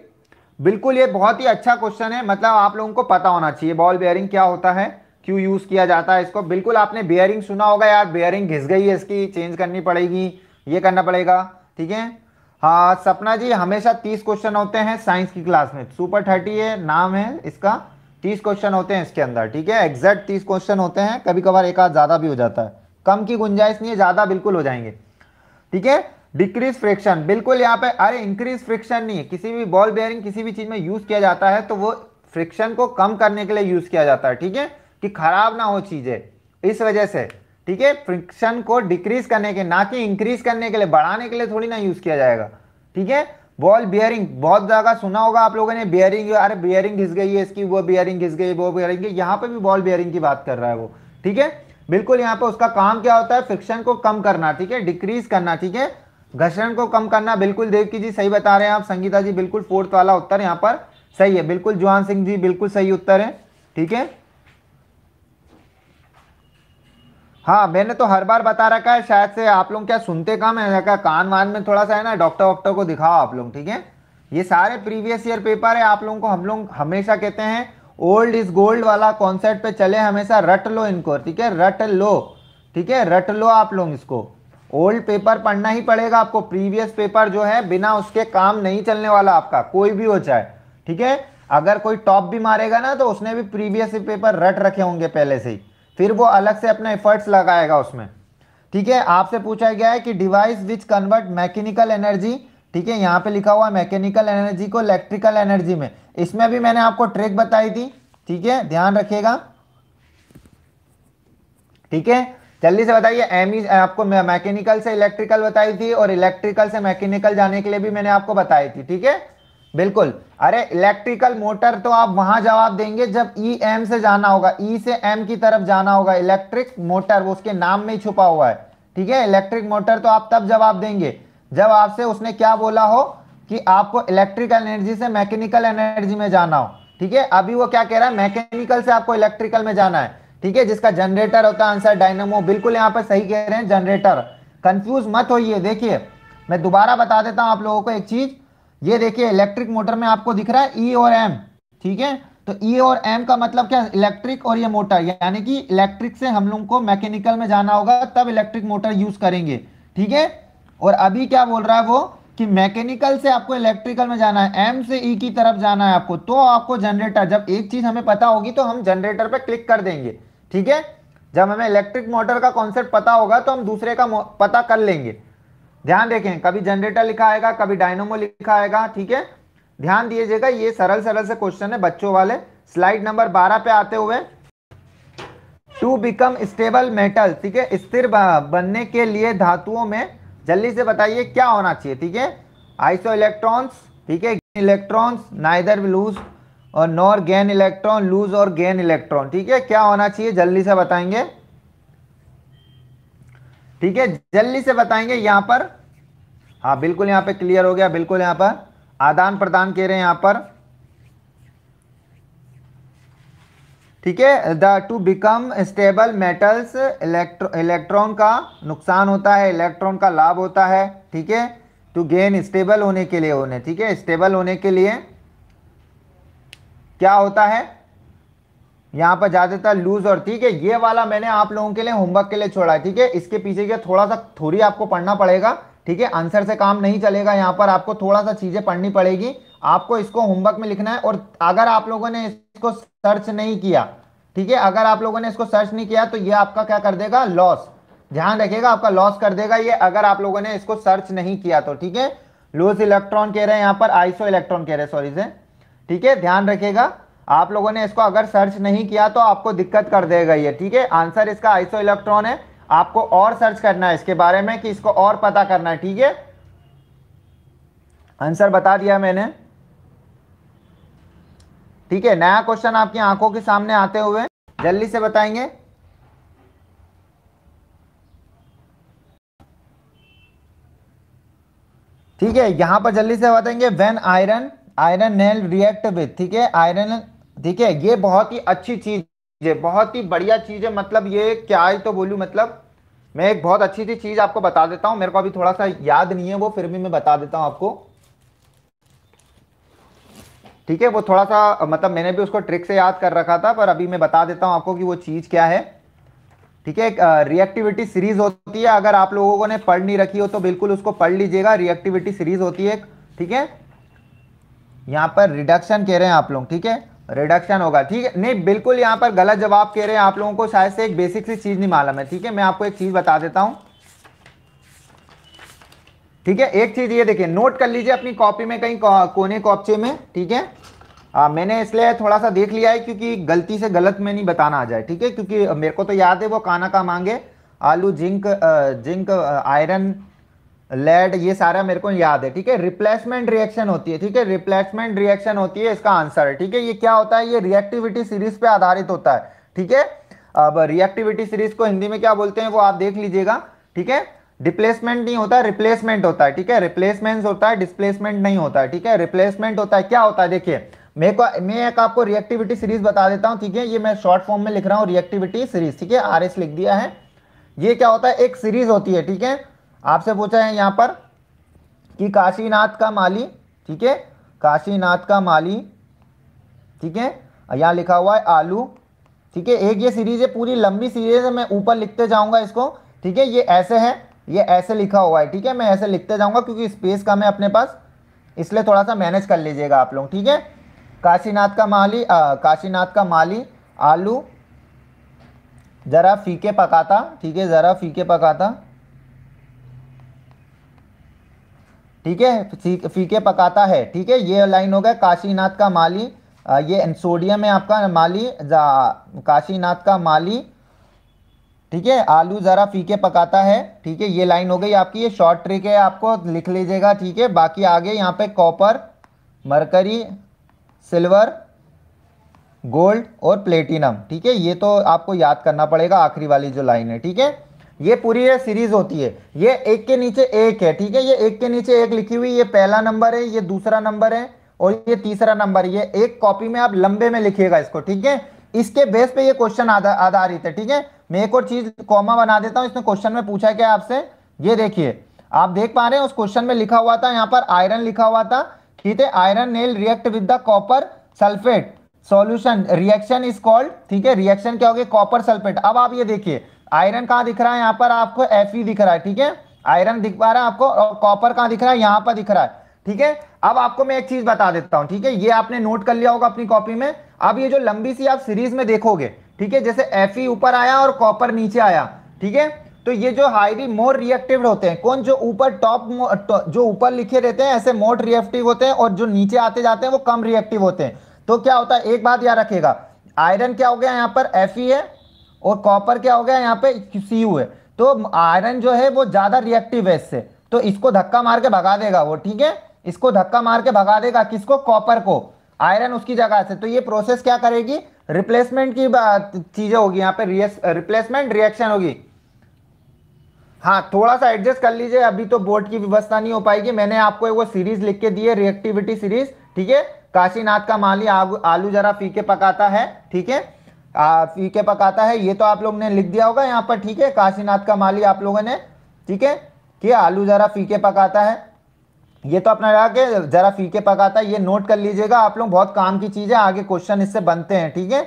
बिल्कुल ये बहुत ही अच्छा क्वेश्चन है मतलब आप लोगों को पता होना चाहिए बॉल बियरिंग क्या होता है क्यों यूज़ किया जाता है इसको बिल्कुल आपने बियरिंग सुना होगा यार बियरिंग घिस गई है इसकी चेंज करनी पड़ेगी ये करना पड़ेगा ठीक है हाँ सपना जी हमेशा तीस क्वेश्चन होते हैं साइंस की क्लास में सुपर थर्टी है नाम है इसका तीस क्वेश्चन होते हैं इसके अंदर ठीक है एग्जैक्ट तीस क्वेश्चन होते हैं कभी कभार एक आध ज़्यादा भी हो जाता है कम की गुंजाइश नहीं है ज़्यादा बिल्कुल हो जाएंगे ठीक है डिक्रीज फ्रिक्शन बिल्कुल यहाँ पे अरे इंक्रीज फ्रिक्शन नहीं है किसी भी बॉल बेयरिंग किसी भी चीज़ में यूज़ किया जाता है तो वो फ्रिक्शन को कम करने के लिए यूज़ किया जाता है ठीक है कि खराब ना हो चीज़ें इस वजह से ठीक है फ्रिक्शन को डिक्रीज करने के ना कि इंक्रीज करने के लिए बढ़ाने के लिए थोड़ी ना यूज़ किया जाएगा ठीक है बॉल बियरिंग बहुत ज्यादा सुना होगा आप लोगों ने बियरिंग अरे बियरिंग घिस गई है इसकी वो बियरिंग घिस गई वो बियरिंग यहाँ पे भी बॉल बियरिंग की बात कर रहा है वो ठीक है बिल्कुल यहाँ पे उसका काम क्या होता है फ्रिक्शन को कम करना ठीक है डिक्रीज करना ठीक है घर्षण को कम करना बिल्कुल देव की जी सही बता रहे हैं आप संगीता जी बिल्कुल फोर्थ वाला उत्तर यहाँ पर सही है बिल्कुल जुआन सिंह जी बिल्कुल सही उत्तर है ठीक है हाँ मैंने तो हर बार बता रखा है शायद से आप लोग क्या सुनते कम है क्या कान वान में थोड़ा सा है ना डॉक्टर वॉक्टर को दिखाओ आप लोग ठीक है ये सारे प्रीवियस ईयर पेपर है आप लोगों को हम लोग हमेशा कहते हैं ओल्ड इज गोल्ड वाला कॉन्सेप्ट पे चले हमेशा रट लो इनको ठीक है रट लो ठीक है रट लो आप लोग इसको ओल्ड पेपर पढ़ना ही पड़ेगा आपको प्रीवियस पेपर जो है बिना उसके काम नहीं चलने वाला आपका कोई भी हो जाए ठीक है अगर कोई टॉप भी मारेगा ना तो उसने भी प्रीवियस पेपर रट रखे होंगे पहले से ही फिर वो अलग से अपने एफर्ट्स लगाएगा उसमें ठीक है आपसे पूछा गया है कि device which convert mechanical energy ठीक है यहाँ पे लिखा हुआ मैकेनिकल एनर्जी को इलेक्ट्रिकल एनर्जी में इसमें भी मैंने आपको ट्रिक बताई थी ठीक है ध्यान रखिएगा ठीक है जल्दी से बताइए एम e, आपको मैकेनिकल से इलेक्ट्रिकल बताई थी और इलेक्ट्रिकल से मैकेनिकल जाने के लिए भी मैंने आपको बताई थी ठीक है बिल्कुल अरे इलेक्ट्रिकल मोटर तो आप वहां जवाब देंगे जब ई e, एम से जाना होगा ई e से एम की तरफ जाना होगा इलेक्ट्रिक मोटर वो उसके नाम में ही छुपा हुआ है ठीक है इलेक्ट्रिक मोटर तो आप तब जवाब देंगे जब आपसे उसने क्या बोला हो कि आपको इलेक्ट्रिकल एनर्जी से मैकेनिकल एनर्जी में जाना हो ठीक है अभी वो क्या कह रहा है मैकेनिकल से आपको इलेक्ट्रिकल में जाना है ठीक है जिसका जनरेटर होता है आंसर डायनामो बिल्कुल यहाँ पर सही कह रहे हैं जनरेटर कंफ्यूज मत होइए देखिए मैं दोबारा बता देता हूं आप लोगों को एक चीज ये देखिए इलेक्ट्रिक मोटर में आपको दिख रहा है ई e और एम ठीक है तो ई e और एम का मतलब क्या इलेक्ट्रिक और ये मोटर यानी कि इलेक्ट्रिक से हम लोग को मैकेनिकल में जाना होगा तब इलेक्ट्रिक मोटर यूज करेंगे ठीक है और अभी क्या बोल रहा है वो कि मैकेनिकल से आपको इलेक्ट्रिकल में जाना है एम से ई e की तरफ जाना है आपको तो आपको जनरेटर जब एक चीज हमें पता होगी तो हम जनरेटर पर क्लिक कर देंगे ठीक है जब हमें इलेक्ट्रिक मोटर का कॉन्सेप्ट पता होगा तो हम दूसरे का पता कर लेंगे ध्यान देखें कभी जनरेटर लिखा आएगा कभी डायनोमो लिखा आएगा ठीक है ध्यान दीजिएगा ये सरल सरल से क्वेश्चन है बच्चों वाले स्लाइड नंबर 12 पे आते हुए टू बिकम स्टेबल मेटल ठीक है स्थिर बनने के लिए धातुओं में जल्दी से बताइए क्या होना चाहिए ठीक है आइसो इलेक्ट्रॉन्स ठीक है इलेक्ट्रॉन्स नाइदर लूज और नॉर गेन इलेक्ट्रॉन लूज और गेन इलेक्ट्रॉन ठीक है क्या होना चाहिए जल्दी से बताएंगे ठीक है जल्दी से बताएंगे यहां पर हाँ बिल्कुल यहां पे क्लियर हो गया बिल्कुल यहां पर आदान प्रदान कह रहे हैं यहां पर ठीक है the two become stable metals electro electron का नुकसान होता है इलेक्ट्रॉन का लाभ होता है ठीक है टू गेन स्टेबल होने के लिए होने ठीक है स्टेबल होने के लिए क्या होता है यहाँ पर ज़्यादातर लूज और ठीक है ये वाला मैंने आप लोगों के लिए होमवर्क के लिए छोड़ा है ठीक है इसके पीछे क्या थोड़ा सा थोड़ी आपको पढ़ना पड़ेगा ठीक है आंसर से काम नहीं चलेगा यहाँ पर आपको थोड़ा सा चीज़ें पढ़नी पड़ेगी आपको इसको होमवर्क में लिखना है और अगर आप लोगों ने इसको सर्च नहीं किया ठीक है अगर आप लोगों ने इसको सर्च नहीं किया तो ये आपका क्या कर देगा लॉस ध्यान रखिएगा आपका लॉस कर देगा ये अगर आप लोगों ने इसको सर्च नहीं किया तो ठीक है लूज इलेक्ट्रॉन कह रहे हैं यहां पर आइसो इलेक्ट्रॉन कह रहे हैं सॉरी से ठीक है ध्यान रखिएगा आप लोगों ने इसको अगर सर्च नहीं किया तो आपको दिक्कत कर देगा ये ठीक है आंसर इसका आइसो इलेक्ट्रॉन है आपको और सर्च करना है इसके बारे में कि इसको और पता करना है ठीक है आंसर बता दिया मैंने ठीक है नया क्वेश्चन आपकी आंखों के सामने आते हुए जल्दी से बताएंगे ठीक है यहां पर जल्दी से बताएंगे when iron iron nail react with ठीक है आयरन ठीक है ये बहुत ही अच्छी चीज ये बहुत ही बढ़िया चीज है मतलब ये क्या ही तो बोलू मतलब मैं एक बहुत अच्छी सी चीज आपको बता देता हूं मेरे को अभी थोड़ा सा याद नहीं है वो फिर भी मैं बता देता हूँ आपको ठीक है वो थोड़ा सा मतलब मैंने भी उसको ट्रिक से याद कर रखा था पर अभी मैं बता देता हूँ आपको कि वो चीज़ क्या है ठीक है रिएक्टिविटी सीरीज होती है अगर आप लोगों ने पढ़ नहीं रखी हो तो बिल्कुल उसको पढ़ लीजिएगा रिएक्टिविटी सीरीज होती है ठीक है यहाँ पर रिडक्शन कह रहे हैं आप लोग ठीक है रिडक्शन होगा ठीक है नहीं बिल्कुल यहाँ पर गलत जवाब कह रहे हैं आप लोगों को शायद से एक बेसिक सी चीज़ नहीं मालूम है ठीक है मैं आपको एक चीज़ बता देता हूँ ठीक है एक चीज ये देखिए नोट कर लीजिए अपनी कॉपी में कहीं कोने कॉपचे में ठीक है आ, मैंने इसलिए थोड़ा सा देख लिया है क्योंकि गलती से गलत में नहीं बताना आ जाए ठीक है क्योंकि मेरे को तो याद है वो काना का मांगे आलू जिंक जिंक आयरन लेड ये सारा मेरे को याद है ठीक है रिप्लेसमेंट रिएक्शन होती है ठीक है रिप्लेसमेंट रिएक्शन होती है इसका आंसर है ठीक है ये क्या होता है ये रिएक्टिविटी सीरीज पे आधारित होता है ठीक है अब रिएक्टिविटी सीरीज को हिंदी में क्या बोलते हैं वो आप देख लीजिएगा ठीक है डिप्लेसमेंट नहीं होता रिप्लेसमेंट होता है ठीक है रिप्लेसमेंट होता है डिस्प्लेसमेंट नहीं होता है ठीक है रिप्लेसमेंट होता है क्या होता है देखिए मैं को मैं एक आपको रिएक्टिविटी सीरीज बता देता हूँ ठीक है ये मैं शॉर्ट फॉर्म में लिख रहा हूँ रिएक्टिविटी सीरीज ठीक है आर एस लिख दिया है ये क्या होता है एक सीरीज होती है ठीक है आपसे पूछा है यहां पर कि काशीनाथ का माली ठीक है काशीनाथ का माली ठीक है यहां लिखा हुआ है आलू ठीक है एक ये सीरीज है पूरी लंबी सीरीज है मैं ऊपर लिखते जाऊंगा इसको ठीक है ये ऐसे है ये ऐसे लिखा हुआ है ठीक है मैं ऐसे लिखते जाऊंगा क्योंकि स्पेस कम है अपने पास इसलिए थोड़ा सा मैनेज कर लीजिएगा आप लोग ठीक है काशीनाथ का माली आ, काशीनाथ का माली आलू ज़रा फीके पकाता ठीक है ज़रा फीके पकाता ठीक है फीके पकाता है ठीक है ये लाइन हो गया काशीनाथ का माली ये सोडियम है आपका माली काशीनाथ का माली ठीक है आलू ज़रा फीके पकाता है ठीक है ये लाइन हो गई आपकी ये शॉर्ट ट्रिक है आपको लिख लीजिएगा ठीक है बाकी आगे यहाँ पे कॉपर मरकरी सिल्वर गोल्ड और प्लेटिनम ठीक है ये तो आपको याद करना पड़ेगा आखिरी वाली जो लाइन है ठीक है ये पूरी ये सीरीज होती है ये एक के नीचे एक है ठीक है ये एक के नीचे एक लिखी हुई ये पहला नंबर है ये दूसरा नंबर है और ये तीसरा नंबर ये एक कॉपी में आप लंबे में लिखिएगा इसको ठीक है इसके बेस पे ये क्वेश्चन आधारित है ठीक है मैं एक और चीज कॉमा बना देता हूं इसमें क्वेश्चन में पूछा क्या आपसे ये देखिए आप देख पा रहे हैं उस क्वेश्चन में लिखा हुआ था यहाँ पर आयरन लिखा हुआ था ठीक है iron nail react with the copper sulphate solution reaction is called ठीक है रिएक्शन क्या हो गया कॉपर सल्फेट अब आप ये देखिए आयरन कहाँ दिख रहा है यहाँ पर आपको एफ दिख रहा है ठीक है आयरन दिख पा रहा है आपको और कॉपर कहाँ दिख रहा है यहाँ पर दिख रहा है ठीक है अब आपको मैं एक चीज बता देता हूँ ठीक है ये आपने नोट कर लिया होगा अपनी कॉपी में अब ये जो लंबी सी आप सीरीज में देखोगे ठीक है जैसे एफ ऊपर आया और कॉपर नीचे आया ठीक है तो ये जो हाईली मोर रिएक्टिव होते हैं कौन जो ऊपर टॉप जो ऊपर लिखे रहते हैं ऐसे मोट रिएक्टिव होते हैं और जो नीचे आते जाते हैं वो कम रिएक्टिव होते हैं तो क्या होता है एक बात याद रखेगा आयरन क्या हो गया यहाँ पर एफ है और कॉपर क्या हो गया यहाँ पे सी है तो आयरन जो है वो ज़्यादा रिएक्टिव है इससे तो इसको धक्का मार के भगा देगा वो ठीक है इसको धक्का मार के भगा देगा किसको कॉपर को आयरन उसकी जगह से तो ये प्रोसेस क्या करेगी रिप्लेसमेंट की चीजें होगी यहाँ पे रिप्लेसमेंट रिएक्शन होगी हाँ थोड़ा सा एडजस्ट कर लीजिए अभी तो बोर्ड की व्यवस्था नहीं हो पाएगी मैंने आपको वो सीरीज लिख के दी है रिएक्टिविटी सीरीज ठीक है काशीनाथ का माली आलू जरा फीके पकाता है ठीक है फीके पकाता है ये तो आप लोग ने लिख दिया होगा यहाँ पर ठीक है काशीनाथ का माली आप लोगों ने ठीक है कि आलू जरा फीके पकाता है ये तो अपना रहा कि जरा फीके पकाता है ये नोट कर लीजिएगा आप लोग बहुत काम की चीज़ है आगे क्वेश्चन इससे बनते हैं ठीक है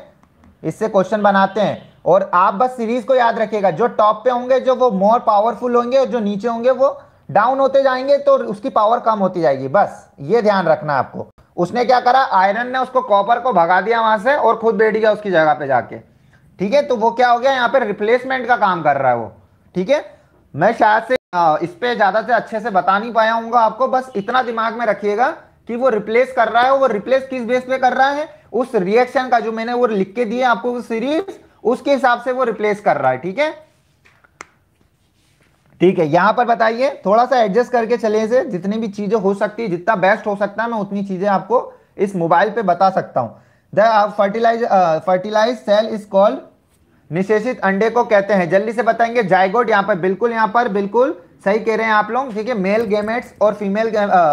इससे क्वेश्चन बनाते हैं और आप बस सीरीज को याद रखिएगा जो टॉप पे होंगे जो वो मोर पावरफुल होंगे और जो नीचे होंगे वो डाउन होते जाएंगे तो उसकी पावर कम होती जाएगी बस ये ध्यान रखना आपको उसने क्या करा आयरन ने उसको कॉपर को भगा दिया वहां से और खुद बैठ गया उसकी जगह पे जाके ठीक है तो वो क्या हो गया यहाँ पे रिप्लेसमेंट का काम कर रहा है वो ठीक है मैं शायद से इस पे ज्यादा से अच्छे से बता नहीं पाया हूँ आपको बस इतना दिमाग में रखिएगा कि वो रिप्लेस कर रहा है वो रिप्लेस किस बेस पे कर रहा है उस रिएक्शन का जो मैंने वो लिख के दिए आपको सीरीज उसके हिसाब से वो रिप्लेस कर रहा है ठीक है ठीक है यहां पर बताइए थोड़ा सा एडजस्ट करके चले से जितनी भी चीजें हो सकती है जितना बेस्ट हो सकता है मैं उतनी चीजें आपको इस मोबाइल पे बता सकता हूं fertilise fertilise cell is called निशेषित अंडे को कहते हैं जल्दी से बताएंगे जायगोट यहाँ पर बिल्कुल यहाँ पर बिल्कुल सही कह रहे हैं आप लोग ठीक है मेल गेमेट्स और फीमेल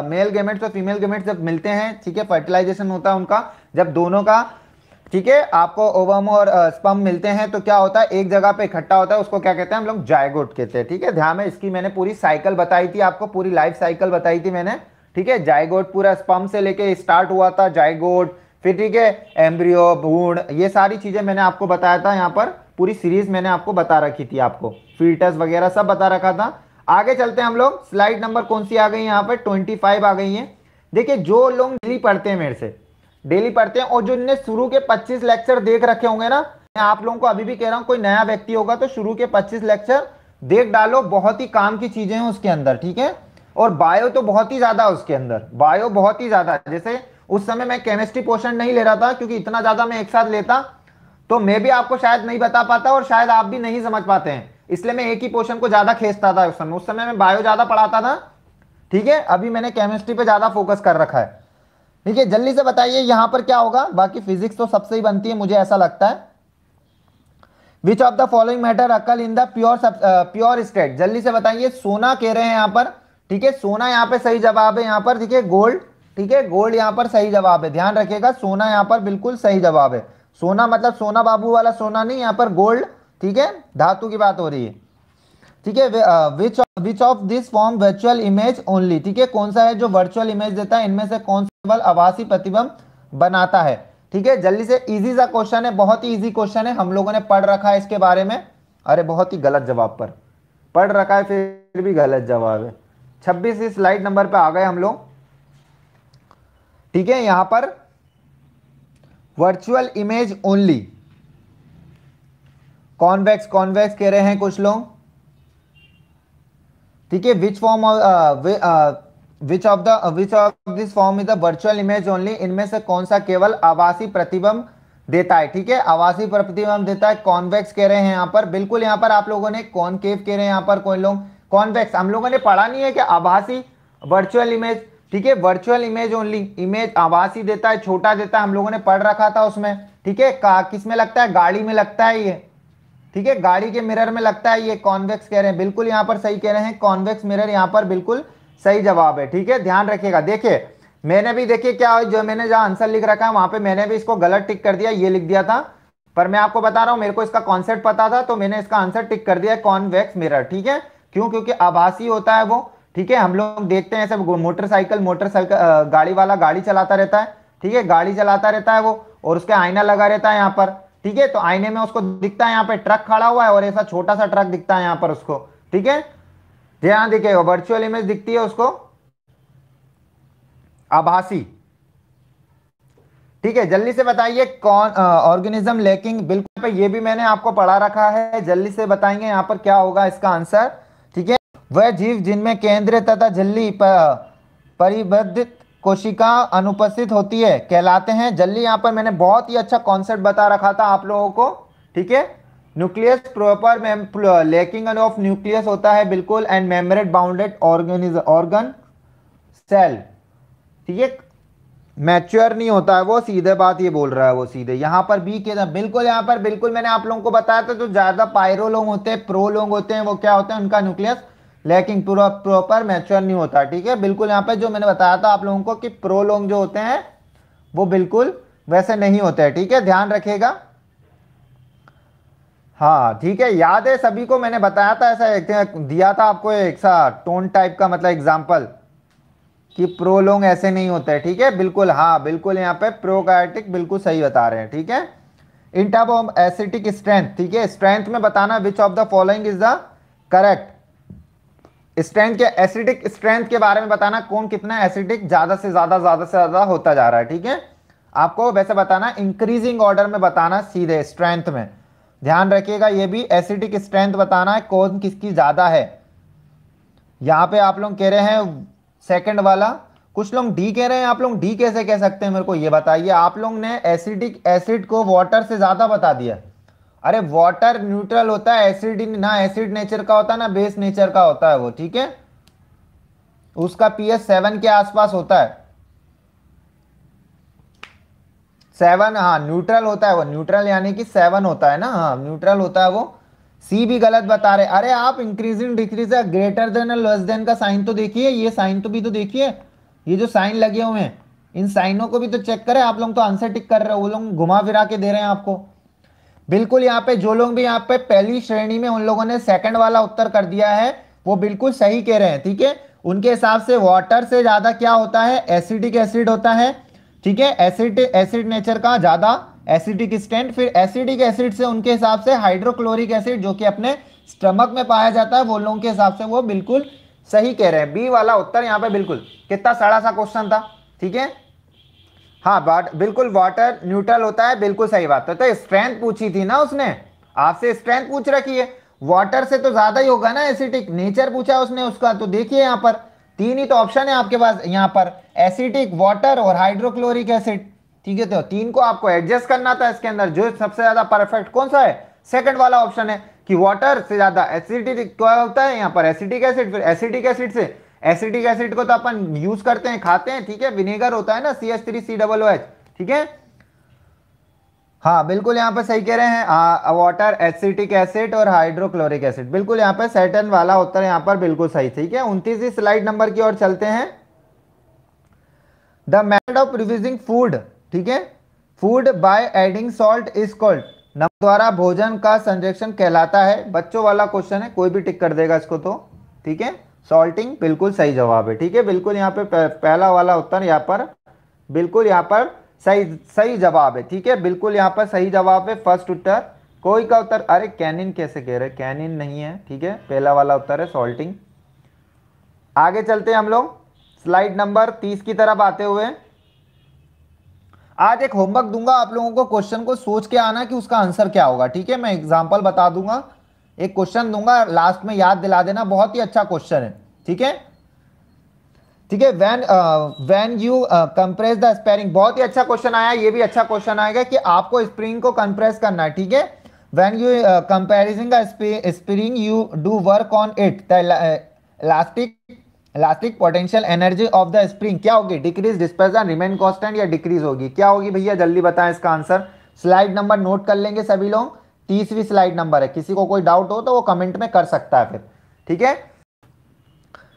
मेल गेमेट्स और फीमेल गेमेट्स जब मिलते हैं ठीक है फर्टिलाइजेशन होता है उनका जब दोनों का ठीक है आपको ओवम और स्पम मिलते हैं तो क्या होता है एक जगह पे इकट्ठा होता है उसको क्या कहते हैं हम लोग जायगोट कहते हैं ठीक है ध्यान में इसकी मैंने पूरी साइकिल बताई थी आपको पूरी लाइफ साइकिल बताई थी मैंने ठीक है जायगोट पूरा स्पम से लेके स्टार्ट हुआ था जायगोट फिर ठीक है एम्ब्रियो भूण ये सारी चीजें मैंने आपको बताया था यहाँ पर पूरी सीरीज मैंने आपको बता रखी थी आपको फिल्टर्स वगैरह सब बता रखा था आगे चलते हैं हम लोग स्लाइड नंबर कौन सी आ गई यहाँ पर ट्वेंटी फाइव आ गई है देखिए जो लोग डेली पढ़ते हैं मेरे से डेली पढ़ते हैं और जो इनने शुरू के पच्चीस लेक्चर देख रखे होंगे ना मैं आप लोगों को अभी भी कह रहा हूँ कोई नया व्यक्ति होगा तो शुरू के पच्चीस लेक्चर देख डालो बहुत ही काम की चीजें हैं उसके अंदर ठीक है और बायो तो बहुत ही ज्यादा उसके अंदर बायो बहुत ही ज्यादा जैसे उस समय मैं केमिस्ट्री पोर्शन नहीं ले रहा था क्योंकि इतना ज्यादा मैं एक साथ लेता तो मैं भी आपको शायद नहीं बता पाता और शायद आप भी नहीं समझ पाते हैं इसलिए मैं एक ही पोर्शन को ज्यादा खेचता था उस समय उस समय मैं बायो ज्यादा पढ़ाता था ठीक है अभी मैंने केमिस्ट्री पे ज्यादा फोकस कर रखा है ठीक है जल्दी से बताइए यहां पर क्या होगा बाकी फिजिक्स तो सबसे ही बनती है मुझे ऐसा लगता है which of the following matter occur in the pure pure state जल्दी से बताइए सोना कह रहे हैं यहां पर ठीक है सोना यहाँ पे सही जवाब है यहाँ पर ठीक है गोल्ड ठीक है गोल्ड यहाँ पर सही जवाब है ध्यान रखिएगा सोना यहाँ पर बिल्कुल सही जवाब है सोना मतलब सोना बाबू वाला सोना नहीं यहाँ पर गोल्ड ठीक है धातु की बात हो रही है ठीक है which which of this form virtual image only ठीक है कौन सा है जो वर्चुअल इमेज देता है इनमें से कौन सा केवल आवासीय प्रतिबंध बनाता है ठीक है जल्दी से इजी सा क्वेश्चन है बहुत ही इजी क्वेश्चन है हम लोगों ने पढ़ रखा है इसके बारे में अरे बहुत ही गलत जवाब पर पढ़ रखा है फिर भी गलत जवाब है छब्बीस स्लाइड नंबर पर आ गए हम लोग ठीक है यहां पर virtual image only convex convex कह रहे हैं कुछ लोग ठीक है which form which of the which of this form is the virtual image only इनमें से कौन सा केवल आवासी प्रतिबंध देता है ठीक है आवासीय प्रतिबंध देता है कॉन्वेक्स कह रहे हैं यहां पर बिल्कुल यहां पर आप लोगों ने कॉनकेव कह रहे हैं यहां पर कोई लोग कॉन्वेक्स हम लोगों ने पढ़ा नहीं है कि आभासी वर्चुअल इमेज ठीक है वर्चुअल इमेज ओनली इमेज आवाज ही देता है छोटा देता है हम लोगों ने पढ़ रखा था उसमें ठीक है किस में लगता है गाड़ी में लगता है ये ठीक है गाड़ी के मिरर में लगता है ये कॉन्वेक्स कह रहे हैं बिल्कुल यहां पर सही कह रहे हैं कॉन्वेक्स मिरर यहाँ पर बिल्कुल सही जवाब है ठीक है ध्यान रखिएगा देखिए मैंने भी देखिए क्या जो मैंने जहां आंसर लिख रखा है वहां पे मैंने भी इसको गलत टिक कर दिया ये लिख दिया था पर मैं आपको बता रहा हूं मेरे को इसका कॉन्सेप्ट पता था तो मैंने इसका आंसर टिक कर दिया है कॉन्वेक्स मिरर ठीक है क्यों क्योंकि आभासी होता है वो ठीक है हम लोग देखते हैं सब मोटरसाइकिल मोटरसाइकिल गाड़ी वाला गाड़ी चलाता रहता है ठीक है गाड़ी चलाता रहता है वो और उसका आईना लगा रहता है यहाँ पर ठीक है तो आईने में उसको दिखता है यहाँ पे ट्रक खड़ा हुआ है और ऐसा छोटा सा ट्रक दिखता है यहाँ पर उसको ठीक है यहाँ देखिए वर्चुअल इमेज दिखती है उसको आभासी ठीक है जल्दी से बताइए कौन ऑर्गेनिज्म लैकिंग बिल्कुल पे ये भी मैंने आपको पढ़ा रखा है जल्दी से बताएंगे यहां पर क्या होगा इसका आंसर वह जीव जिनमें केंद्र तथा झल्ली परिबद्ध कोशिका अनुपस्थित होती है कहलाते हैं जल्दी यहाँ पर मैंने बहुत ही अच्छा कॉन्सेप्ट बता रखा था आप लोगों को ठीक है nucleus proper lacking of nucleus होता है बिल्कुल and membrane bounded organelles organ cell ठीक है मैच्योर नहीं होता है वो सीधे बात ये बोल रहा है वो सीधे यहाँ पर बी के बिल्कुल यहाँ पर बिल्कुल मैंने आप लोगों को बताया था जो ज़्यादा पायरोलोंग होते हैं प्रोलोंग होते हैं वो क्या होते हैं उनका न्यूक्लियस लैकिंग पूरा प्रॉपर मैच्योर नहीं होता ठीक है बिल्कुल यहाँ पे जो मैंने बताया था आप लोगों को कि प्रोलोंग जो होते हैं वो बिल्कुल वैसे नहीं होते हैं ठीक है ध्यान रखिएगा हाँ ठीक है याद है सभी को मैंने बताया था ऐसा एक दिया था आपको एक सा टोन टाइप का मतलब एग्जाम्पल कि प्रोलोंग ऐसे नहीं होता है ठीक है बिल्कुल हाँ बिल्कुल यहाँ पे प्रोकायोटिक बिल्कुल सही बता रहे हैं ठीक है इन टाइप ऑफ एसिटिक स्ट्रेंथ ठीक है स्ट्रेंथ में बताना which of the following is the correct strength के एसिडिक स्ट्रेंथ के बारे में बताना कौन कितना एसिडिक ज्यादा से ज्यादा ज्यादा से ज्यादा होता जा रहा है ठीक है आपको वैसे बताना इंक्रीजिंग ऑर्डर में बताना सीधे स्ट्रेंथ में ध्यान रखिएगा ये भी एसिडिक स्ट्रेंथ बताना है कौन किसकी ज्यादा है यहाँ पे आप लोग कह रहे हैं सेकंड वाला कुछ लोग डी कह रहे हैं आप लोग डी कैसे कह सकते हैं मेरे को ये बताइए आप लोग ने एसिडिक एसिड को वाटर से ज्यादा बता दिया अरे वाटर न्यूट्रल होता है एसिड ना एसिड नेचर का होता है ना बेस नेचर का होता है वो ठीक है उसका पीएस सेवन के आसपास होता है सेवन हाँ न्यूट्रल होता है वो न्यूट्रल यानी कि सेवन होता है ना हाँ न्यूट्रल होता है वो सी भी गलत बता रहे अरे आप इंक्रीजिंग डिक्रीज है ग्रेटर देन लेस देन का साइन तो देखिए ये साइन तो भी तो देखिए ये जो साइन लगे हुए हैं इन साइनों को भी तो चेक करें आप लोग तो आंसर टिक कर रहे हो वो लोग घुमा फिरा के दे रहे हैं आपको बिल्कुल यहाँ पे जो लोग भी यहाँ पे पहली श्रेणी में उन लोगों ने सेकंड वाला उत्तर कर दिया है वो बिल्कुल सही कह रहे हैं ठीक है उनके हिसाब से वाटर से ज्यादा क्या होता है एसिडिक एसिड होता है ठीक है एसिड एसिड नेचर का ज्यादा एसिडिक स्टेंट फिर एसिडिक एसिड से उनके हिसाब से हाइड्रोक्लोरिक एसिड जो कि अपने स्टमक में पाया जाता है वो लोगों के हिसाब से वो बिल्कुल सही कह रहे हैं बी वाला उत्तर यहाँ पे बिल्कुल कितना सड़ा सा क्वेश्चन था ठीक है हाँ बाट बिल्कुल वाटर न्यूट्रल होता है बिल्कुल सही बात है तो स्ट्रेंथ तो पूछी थी ना उसने आपसे स्ट्रेंथ पूछ रखी है वाटर से तो ज्यादा ही होगा ना एसिटिक नेचर पूछा उसने उसका तो देखिए यहाँ पर तीन ही तो ऑप्शन है आपके पास यहाँ पर एसिटिक वाटर और हाइड्रोक्लोरिक एसिड ठीक है तो तीन को आपको एडजस्ट करना था इसके अंदर जो सबसे ज्यादा परफेक्ट कौन सा है सेकंड वाला ऑप्शन है कि वाटर से ज्यादा एसिडिक क्या होता है यहाँ पर एसिडिक एसिड फिर एसिडिक एसिड से एसिटिक एसिड को तो अपन यूज करते हैं खाते हैं ठीक है विनेगर होता है ना C S three C double O H ठीक है हाँ बिल्कुल यहाँ पर सही कह रहे हैं वाटर एसिटिक एसिड और हाइड्रोक्लोरिक एसिड बिल्कुल यहाँ पर सेटन वाला उत्तर यहाँ पर बिल्कुल सही ठीक है उनतीसवीं स्लाइड नंबर की ओर चलते हैं the method of producing food ठीक है food by adding salt is called नम द्वारा भोजन का संरक्षण कहलाता है बच्चों वाला क्वेश्चन है कोई भी टिक कर देगा इसको तो ठीक है सॉल्टिंग बिल्कुल सही जवाब है ठीक है बिल्कुल यहाँ पे पहला वाला उत्तर यहाँ पर बिल्कुल यहाँ पर सही सही जवाब है ठीक है बिल्कुल यहाँ पर सही जवाब है फर्स्ट उत्तर कोई का उत्तर अरे कैनिन कैसे कह रहे कैनिन नहीं है ठीक है पहला वाला उत्तर है सॉल्टिंग आगे चलते हैं हम लोग स्लाइड नंबर तीस की तरफ आते हुए आज एक होमवर्क दूंगा आप लोगों को क्वेश्चन को सोच के आना कि उसका आंसर क्या होगा ठीक है मैं एग्जाम्पल बता दूंगा एक क्वेश्चन दूंगा लास्ट में याद दिला देना बहुत ही अच्छा क्वेश्चन है ठीक है ठीक है when when you compress the spring बहुत ही अच्छा क्वेश्चन आया ये भी अच्छा क्वेश्चन आएगा कि आपको स्प्रिंग को कंप्रेस करना है ठीक है when you compressing spring you do work on it दास्टिक elastic elastic potential energy of the spring क्या होगी डिक्रीज डिस्पर्सन रिमेन कॉन्स्टेंट या डिक्रीज होगी क्या होगी भैया जल्दी बताएं इसका आंसर स्लाइड नंबर नोट कर लेंगे सभी लोग तीसरी स्लाइड नंबर है किसी को कोई डाउट हो तो वो कमेंट में कर सकता है फिर ठीक है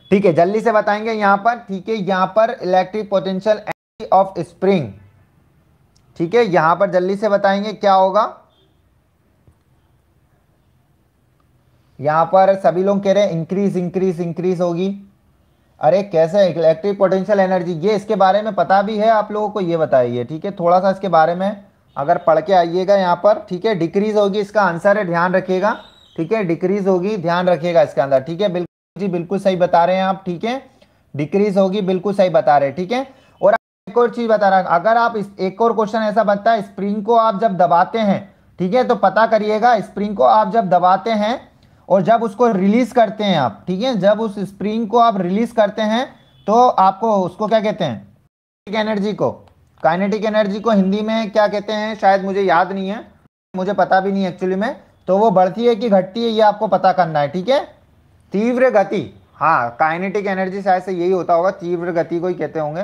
ठीक है जल्दी से बताएंगे यहां पर ठीक है यहां पर electric potential energy of spring ठीक है यहां पर जल्दी से बताएंगे क्या होगा यहां पर सभी लोग कह रहे हैं इंक्रीज इंक्रीज इंक्रीज होगी अरे कैसे इलेक्ट्रिक पोटेंशियल एनर्जी ये इसके बारे में पता भी है आप लोगों को ये बताइए ठीक है थोड़ा सा इसके बारे में अगर पढ़ के आइएगा यहाँ पर ठीक है डिक्रीज होगी इसका आंसर है ध्यान रखिएगा ठीक है डिक्रीज होगी ध्यान रखिएगा इसके अंदर ठीक है बिल्कुल जी बिल्कुल सही बता रहे हैं आप ठीक है डिक्रीज होगी बिल्कुल सही बता रहे हैं ठीक है और एक और चीज बता रहा अगर आप इस एक और क्वेश्चन ऐसा बनता है स्प्रिंग को आप जब दबाते हैं ठीक है तो पता करिएगा स्प्रिंग को आप जब दबाते हैं और जब उसको रिलीज करते हैं आप ठीक है जब उस स्प्रिंग को आप रिलीज करते हैं तो आपको उसको क्या कहते हैं एनर्जी को काइनेटिक एनर्जी को हिंदी में क्या कहते हैं शायद मुझे याद नहीं है मुझे पता भी नहीं एक्चुअली में तो वो बढ़ती है कि घटती है ये आपको पता करना है ठीक है तीव्र गति हाँ काइनेटिक एनर्जी शायद से यही होता होगा तीव्र गति को ही कहते होंगे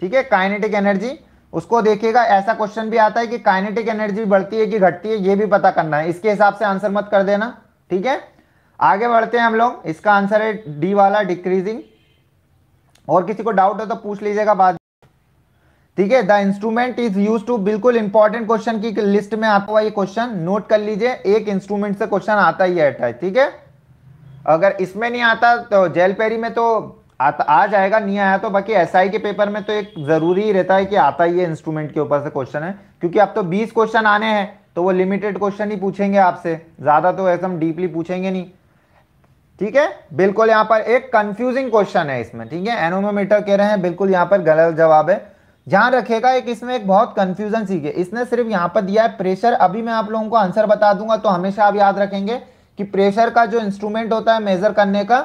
ठीक है काइनेटिक एनर्जी उसको देखिएगा ऐसा क्वेश्चन भी आता है कि काइनेटिक एनर्जी बढ़ती है कि घटती है ये भी पता करना है इसके हिसाब से आंसर मत कर देना ठीक है आगे बढ़ते हैं हम लोग इसका आंसर है डी वाला डिक्रीजिंग और किसी को डाउट हो तो पूछ लीजिएगा बाद ठीक है the instrument is use to बिल्कुल इंपॉर्टेंट क्वेश्चन की लिस्ट में आता हुआ ये क्वेश्चन नोट कर लीजिए एक इंस्ट्रूमेंट से क्वेश्चन आता ही है ठीक है अगर इसमें नहीं आता तो जेल पेरी में तो आता आ जाएगा नहीं आया तो बाकी एस के पेपर में तो एक जरूरी रहता है कि आता ही है इंस्ट्रूमेंट के ऊपर से क्वेश्चन है क्योंकि अब तो 20 क्वेश्चन आने हैं तो वो लिमिटेड क्वेश्चन ही पूछेंगे आपसे ज्यादा तो ऐसा हम डीपली पूछेंगे नहीं ठीक है बिल्कुल यहाँ पर एक कंफ्यूजिंग क्वेश्चन है इसमें ठीक है एनोमोमीटर कह रहे हैं बिल्कुल यहां पर गलत जवाब है ध्यान रखेगा एक इसमें एक बहुत कंफ्यूजन सीखे इसने सिर्फ यहाँ पर दिया है प्रेशर अभी मैं आप लोगों को आंसर बता दूंगा तो हमेशा आप याद रखेंगे कि प्रेशर का जो इंस्ट्रूमेंट होता है मेजर करने का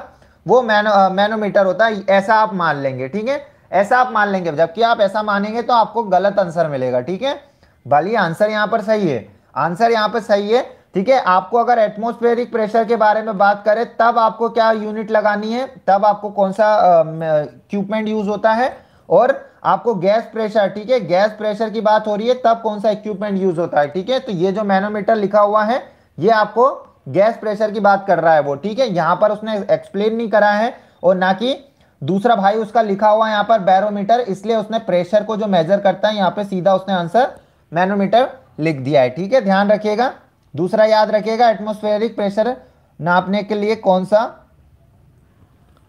वो मैनो मैनोमीटर होता है ऐसा आप मान लेंगे ठीक है ऐसा आप मान लेंगे जबकि आप ऐसा मानेंगे तो आपको गलत आंसर मिलेगा ठीक है भले आंसर यहाँ पर सही है आंसर यहाँ पर सही है ठीक है आपको अगर एटमोस्फेरिक प्रेशर के बारे में बात करें तब आपको क्या यूनिट लगानी है तब आपको कौन सा इक्विपमेंट यूज होता है और आपको गैस प्रेशर ठीक है गैस प्रेशर की बात हो रही है तब कौन सा इक्विपमेंट यूज होता है ठीक है तो ये जो मैनोमीटर लिखा हुआ है ये आपको गैस प्रेशर की बात कर रहा है वो ठीक है यहां पर उसने एक्सप्लेन नहीं करा है और ना कि दूसरा भाई उसका लिखा हुआ है यहां पर बैरोमीटर इसलिए उसने प्रेशर को जो मेजर करता है यहां पर सीधा उसने आंसर मैनोमीटर लिख दिया है ठीक है ध्यान रखिएगा दूसरा याद रखिएगा एटमोस्फेरिक प्रेशर नापने के लिए कौन सा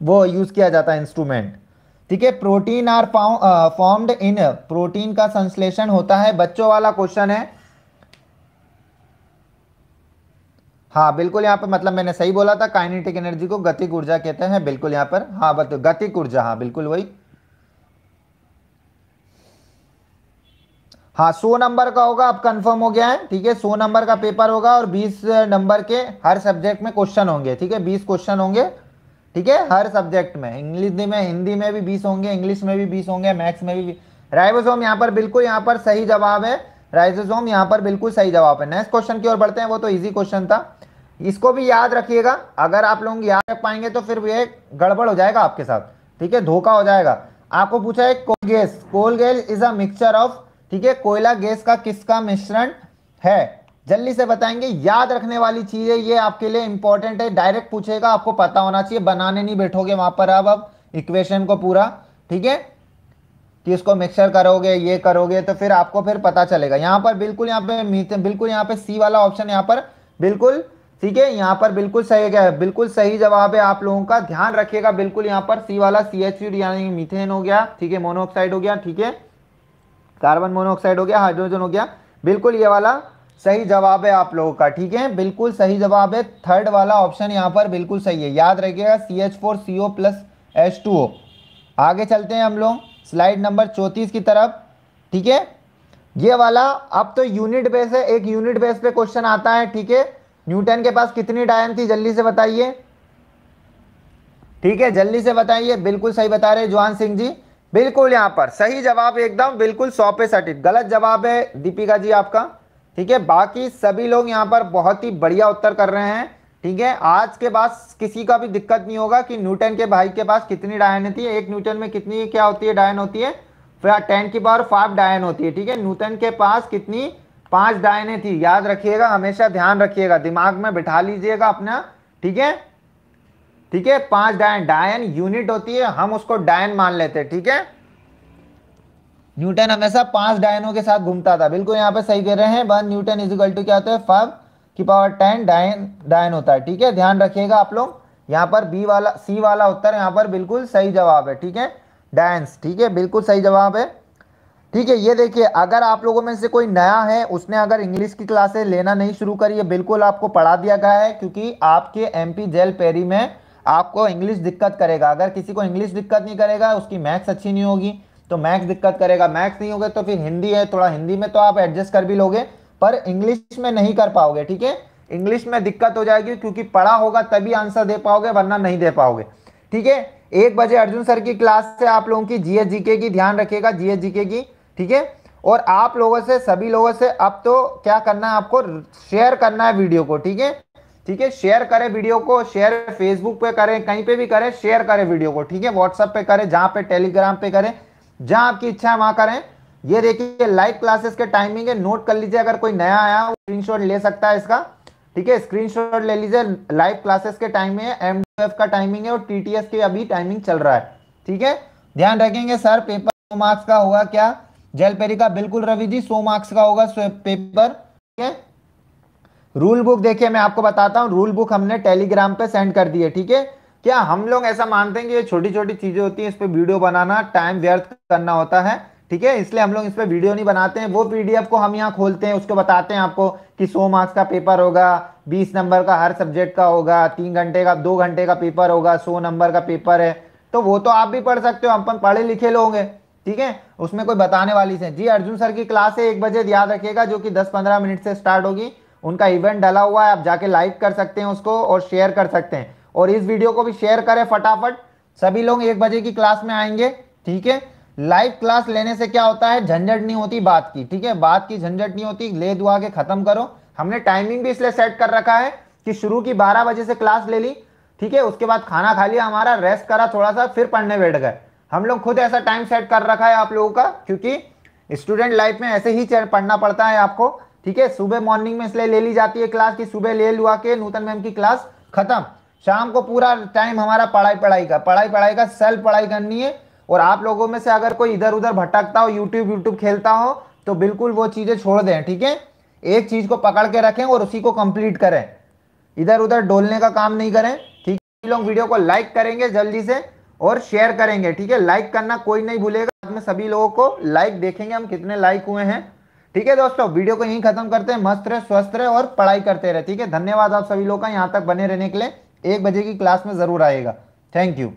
वो यूज किया जाता है इंस्ट्रूमेंट ठीक है protein are formed in protein का संश्लेषण होता है बच्चों वाला क्वेश्चन है हाँ बिल्कुल यहाँ पर मतलब मैंने सही बोला था काइनेटिक एनर्जी को गतिक ऊर्जा कहते हैं बिल्कुल यहाँ पर हाँ बताओ गतिक ऊर्जा हाँ बिल्कुल वही हाँ सो नंबर का होगा अब कंफर्म हो गया है ठीक है सो नंबर का पेपर होगा और बीस नंबर के हर सब्जेक्ट में क्वेश्चन होंगे ठीक है बीस क्वेश्चन होंगे ठीक है हर सब्जेक्ट में इंग्लिश में हिंदी में भी बीस होंगे इंग्लिश में भी बीस होंगे मैथ्स में भी राइबोसोम यहाँ पर बिल्कुल यहाँ पर सही जवाब है राइजोसोम यहाँ पर बिल्कुल सही जवाब है नेक्स्ट क्वेश्चन की ओर बढ़ते हैं वो तो इजी क्वेश्चन था इसको भी याद रखिएगा अगर आप लोग याद रख पाएंगे तो फिर ये गड़बड़ हो जाएगा आपके साथ ठीक है धोखा हो जाएगा आपको पूछा है coal gas coal gas is a mixture of ठीक है कोयला गैस का किसका मिश्रण है जल्दी से बताएंगे याद रखने वाली चीज है ये आपके लिए इंपॉर्टेंट है डायरेक्ट पूछेगा आपको पता होना चाहिए बनाने नहीं बैठोगे वहां पर अब अब इक्वेशन को पूरा ठीक है कि इसको मिक्सर करोगे ये करोगे तो फिर आपको फिर पता चलेगा यहाँ पर बिल्कुल यहाँ पे बिल्कुल यहाँ पे सी वाला ऑप्शन यहाँ पर बिल्कुल ठीक है यहाँ पर बिल्कुल सही क्या है बिल्कुल सही जवाब है आप लोगों का ध्यान रखिएगा बिल्कुल यहाँ पर सी वाला सी एच यानी मिथेन हो गया ठीक है मोनोऑक्साइड हो गया ठीक है कार्बन मोनोऑक्साइड हो गया हाइड्रोजन हो गया बिल्कुल ये वाला सही जवाब है आप लोगों का ठीक है बिल्कुल सही जवाब है थर्ड वाला ऑप्शन यहाँ पर बिल्कुल सही है याद रखिएगा C H four C O plus H two O आगे चलते हैं हम लोग स्लाइड नंबर चौंतीस की तरफ ठीक है ये वाला अब तो यूनिट बेस है एक यूनिट बेस पे क्वेश्चन आता है ठीक है न्यूटन के पास कितनी डायन थी जल्दी से बताइए ठीक है जल्दी से बताइए बिल्कुल सही बता रहे जुआन सिंह जी बिल्कुल यहाँ पर सही जवाब एकदम बिल्कुल सौ पे सटित गलत जवाब है दीपिका जी आपका ठीक है बाकी सभी लोग यहाँ पर बहुत ही बढ़िया उत्तर कर रहे हैं ठीक है आज के बाद किसी का भी दिक्कत नहीं होगा कि न्यूटन के भाई के पास कितनी डायन होती है एक न्यूटन में कितनी क्या होती है डायन होती है टेन की पावर फाइव डायन होती है ठीक है न्यूटन के पास कितनी पांच डायने थी याद रखिएगा हमेशा ध्यान रखिएगा दिमाग में बिठा लीजिएगा अपना ठीक है ठीक है पांच डायन डायन यूनिट होती है हम उसको डायन मान लेते हैं ठीक है न्यूटन हमेशा पांच डायनों के साथ घूमता था बिल्कुल यहाँ पे सही कह रहे हैं one newton is equal to क्या होता है फाइव की पावर टेन डायन डायन होता है ठीक है ध्यान रखिएगा आप लोग यहाँ पर बी वाला सी वाला उत्तर यहाँ पर बिल्कुल सही जवाब है ठीक है डायंस ठीक है बिल्कुल सही जवाब है ठीक है ये देखिए अगर आप लोगों में से कोई नया है उसने अगर इंग्लिश की क्लासेस लेना नहीं शुरू करी है बिल्कुल आपको पढ़ा दिया गया है क्योंकि आपके एमपी जेल पेरी में आपको इंग्लिश दिक्कत करेगा अगर किसी को इंग्लिश दिक्कत नहीं करेगा उसकी मैथ्स अच्छी नहीं होगी तो मैक्स दिक्कत करेगा मैथ्स नहीं होगा तो फिर हिंदी है थोड़ा हिंदी में तो आप एडजस्ट कर भी लोगे पर इंग्लिश में नहीं कर पाओगे ठीक है इंग्लिश में दिक्कत हो जाएगी क्योंकि पढ़ा होगा तभी आंसर दे पाओगे वरना नहीं दे पाओगे ठीक है एक बजे अर्जुन सर की क्लास से आप लोगों की जीएस जीके की ध्यान रखिएगा जीएस जीके की ठीक है और आप लोगों से सभी लोगों से अब तो क्या करना है आपको शेयर करना है वीडियो को ठीक है ठीक है शेयर करें वीडियो को शेयर फेसबुक पे करें कहीं पे भी करें शेयर करें वीडियो को ठीक है व्हाट्सएप पे करें जहां पे टेलीग्राम पे करें जहां आपकी इच्छा है वहां करें ये देखिए लाइव क्लासेस के टाइमिंग है नोट कर लीजिए अगर कोई नया आया स्क्रीनशॉट ले सकता है इसका ठीक है स्क्रीनशॉट ले लीजिए लाइव क्लासेस के टाइम में एम का टाइमिंग है और टीटीएस की अभी टाइमिंग चल रहा है ठीक है ध्यान रखेंगे सर पेपर सो मार्क्स का होगा क्या जलपेरी का बिल्कुल रवि जी सो मार्क्स का होगा पेपर ठीक है रूल बुक देखिए मैं आपको बताता हूँ रूल बुक हमने टेलीग्राम पे सेंड कर दी है ठीक है क्या हम लोग ऐसा मानते हैं कि ये छोटी छोटी चीजें होती हैं इस पर वीडियो बनाना टाइम व्यर्थ करना होता है ठीक है इसलिए हम लोग इस पर वीडियो नहीं बनाते हैं वो पीडीएफ को हम यहाँ खोलते हैं उसको बताते हैं आपको कि सो मार्क्स का पेपर होगा बीस नंबर का हर सब्जेक्ट का होगा तीन घंटे का दो घंटे का पेपर होगा सो नंबर का पेपर है तो वो तो आप भी पढ़ सकते हो अपन पढ़े लिखे लोग हैं ठीक है उसमें कोई बताने वाली से जी अर्जुन सर की क्लास है एक बजे याद रखिएगा जो कि दस पंद्रह मिनट से स्टार्ट होगी उनका इवेंट डला हुआ है आप जाके लाइक कर सकते हैं उसको और शेयर कर सकते हैं और इस वीडियो को भी शेयर करें फटाफट सभी लोग एक बजे की क्लास में आएंगे ठीक है लाइव क्लास लेने से क्या होता है झंझट नहीं होती बात की ठीक है बात की झंझट नहीं होती ले दुआ के खत्म करो हमने टाइमिंग भी इसलिए सेट कर रखा है कि शुरू की 12 बजे से क्लास ले ली ठीक है उसके बाद खाना खा लिया हमारा रेस्ट करा थोड़ा सा फिर पढ़ने बैठ गए हम लोग खुद ऐसा टाइम सेट कर रखा है आप लोगों का क्योंकि स्टूडेंट लाइफ में ऐसे ही पढ़ना पड़ता है आपको ठीक है सुबह मॉर्निंग में इसलिए ले ली जाती है क्लास की सुबह ले लुआ के नूतन मैम की क्लास खत्म शाम को पूरा टाइम हमारा पढ़ाई पढ़ाई का पढ़ाई पढ़ाई का सेल्फ पढ़ाई करनी है और आप लोगों में से अगर कोई इधर उधर भटकता हो यूट्यूब यूट्यूब खेलता हो तो बिल्कुल वो चीज़ें छोड़ दें ठीक है एक चीज़ को पकड़ के रखें और उसी को कंप्लीट करें इधर उधर डोलने का काम नहीं करें ठीक है लोग वीडियो को लाइक करेंगे जल्दी से और शेयर करेंगे ठीक है लाइक करना कोई नहीं भूलेगा आप में सभी लोगों को लाइक देखेंगे हम कितने लाइक हुए हैं ठीक है दोस्तों वीडियो को यहीं खत्म करते हैं मस्त रहे स्वस्थ रहे और पढ़ाई करते रहे ठीक है धन्यवाद आप सभी लोग का यहाँ तक बने रहने के लिए एक बजे की क्लास में ज़रूर आएगा थैंक यू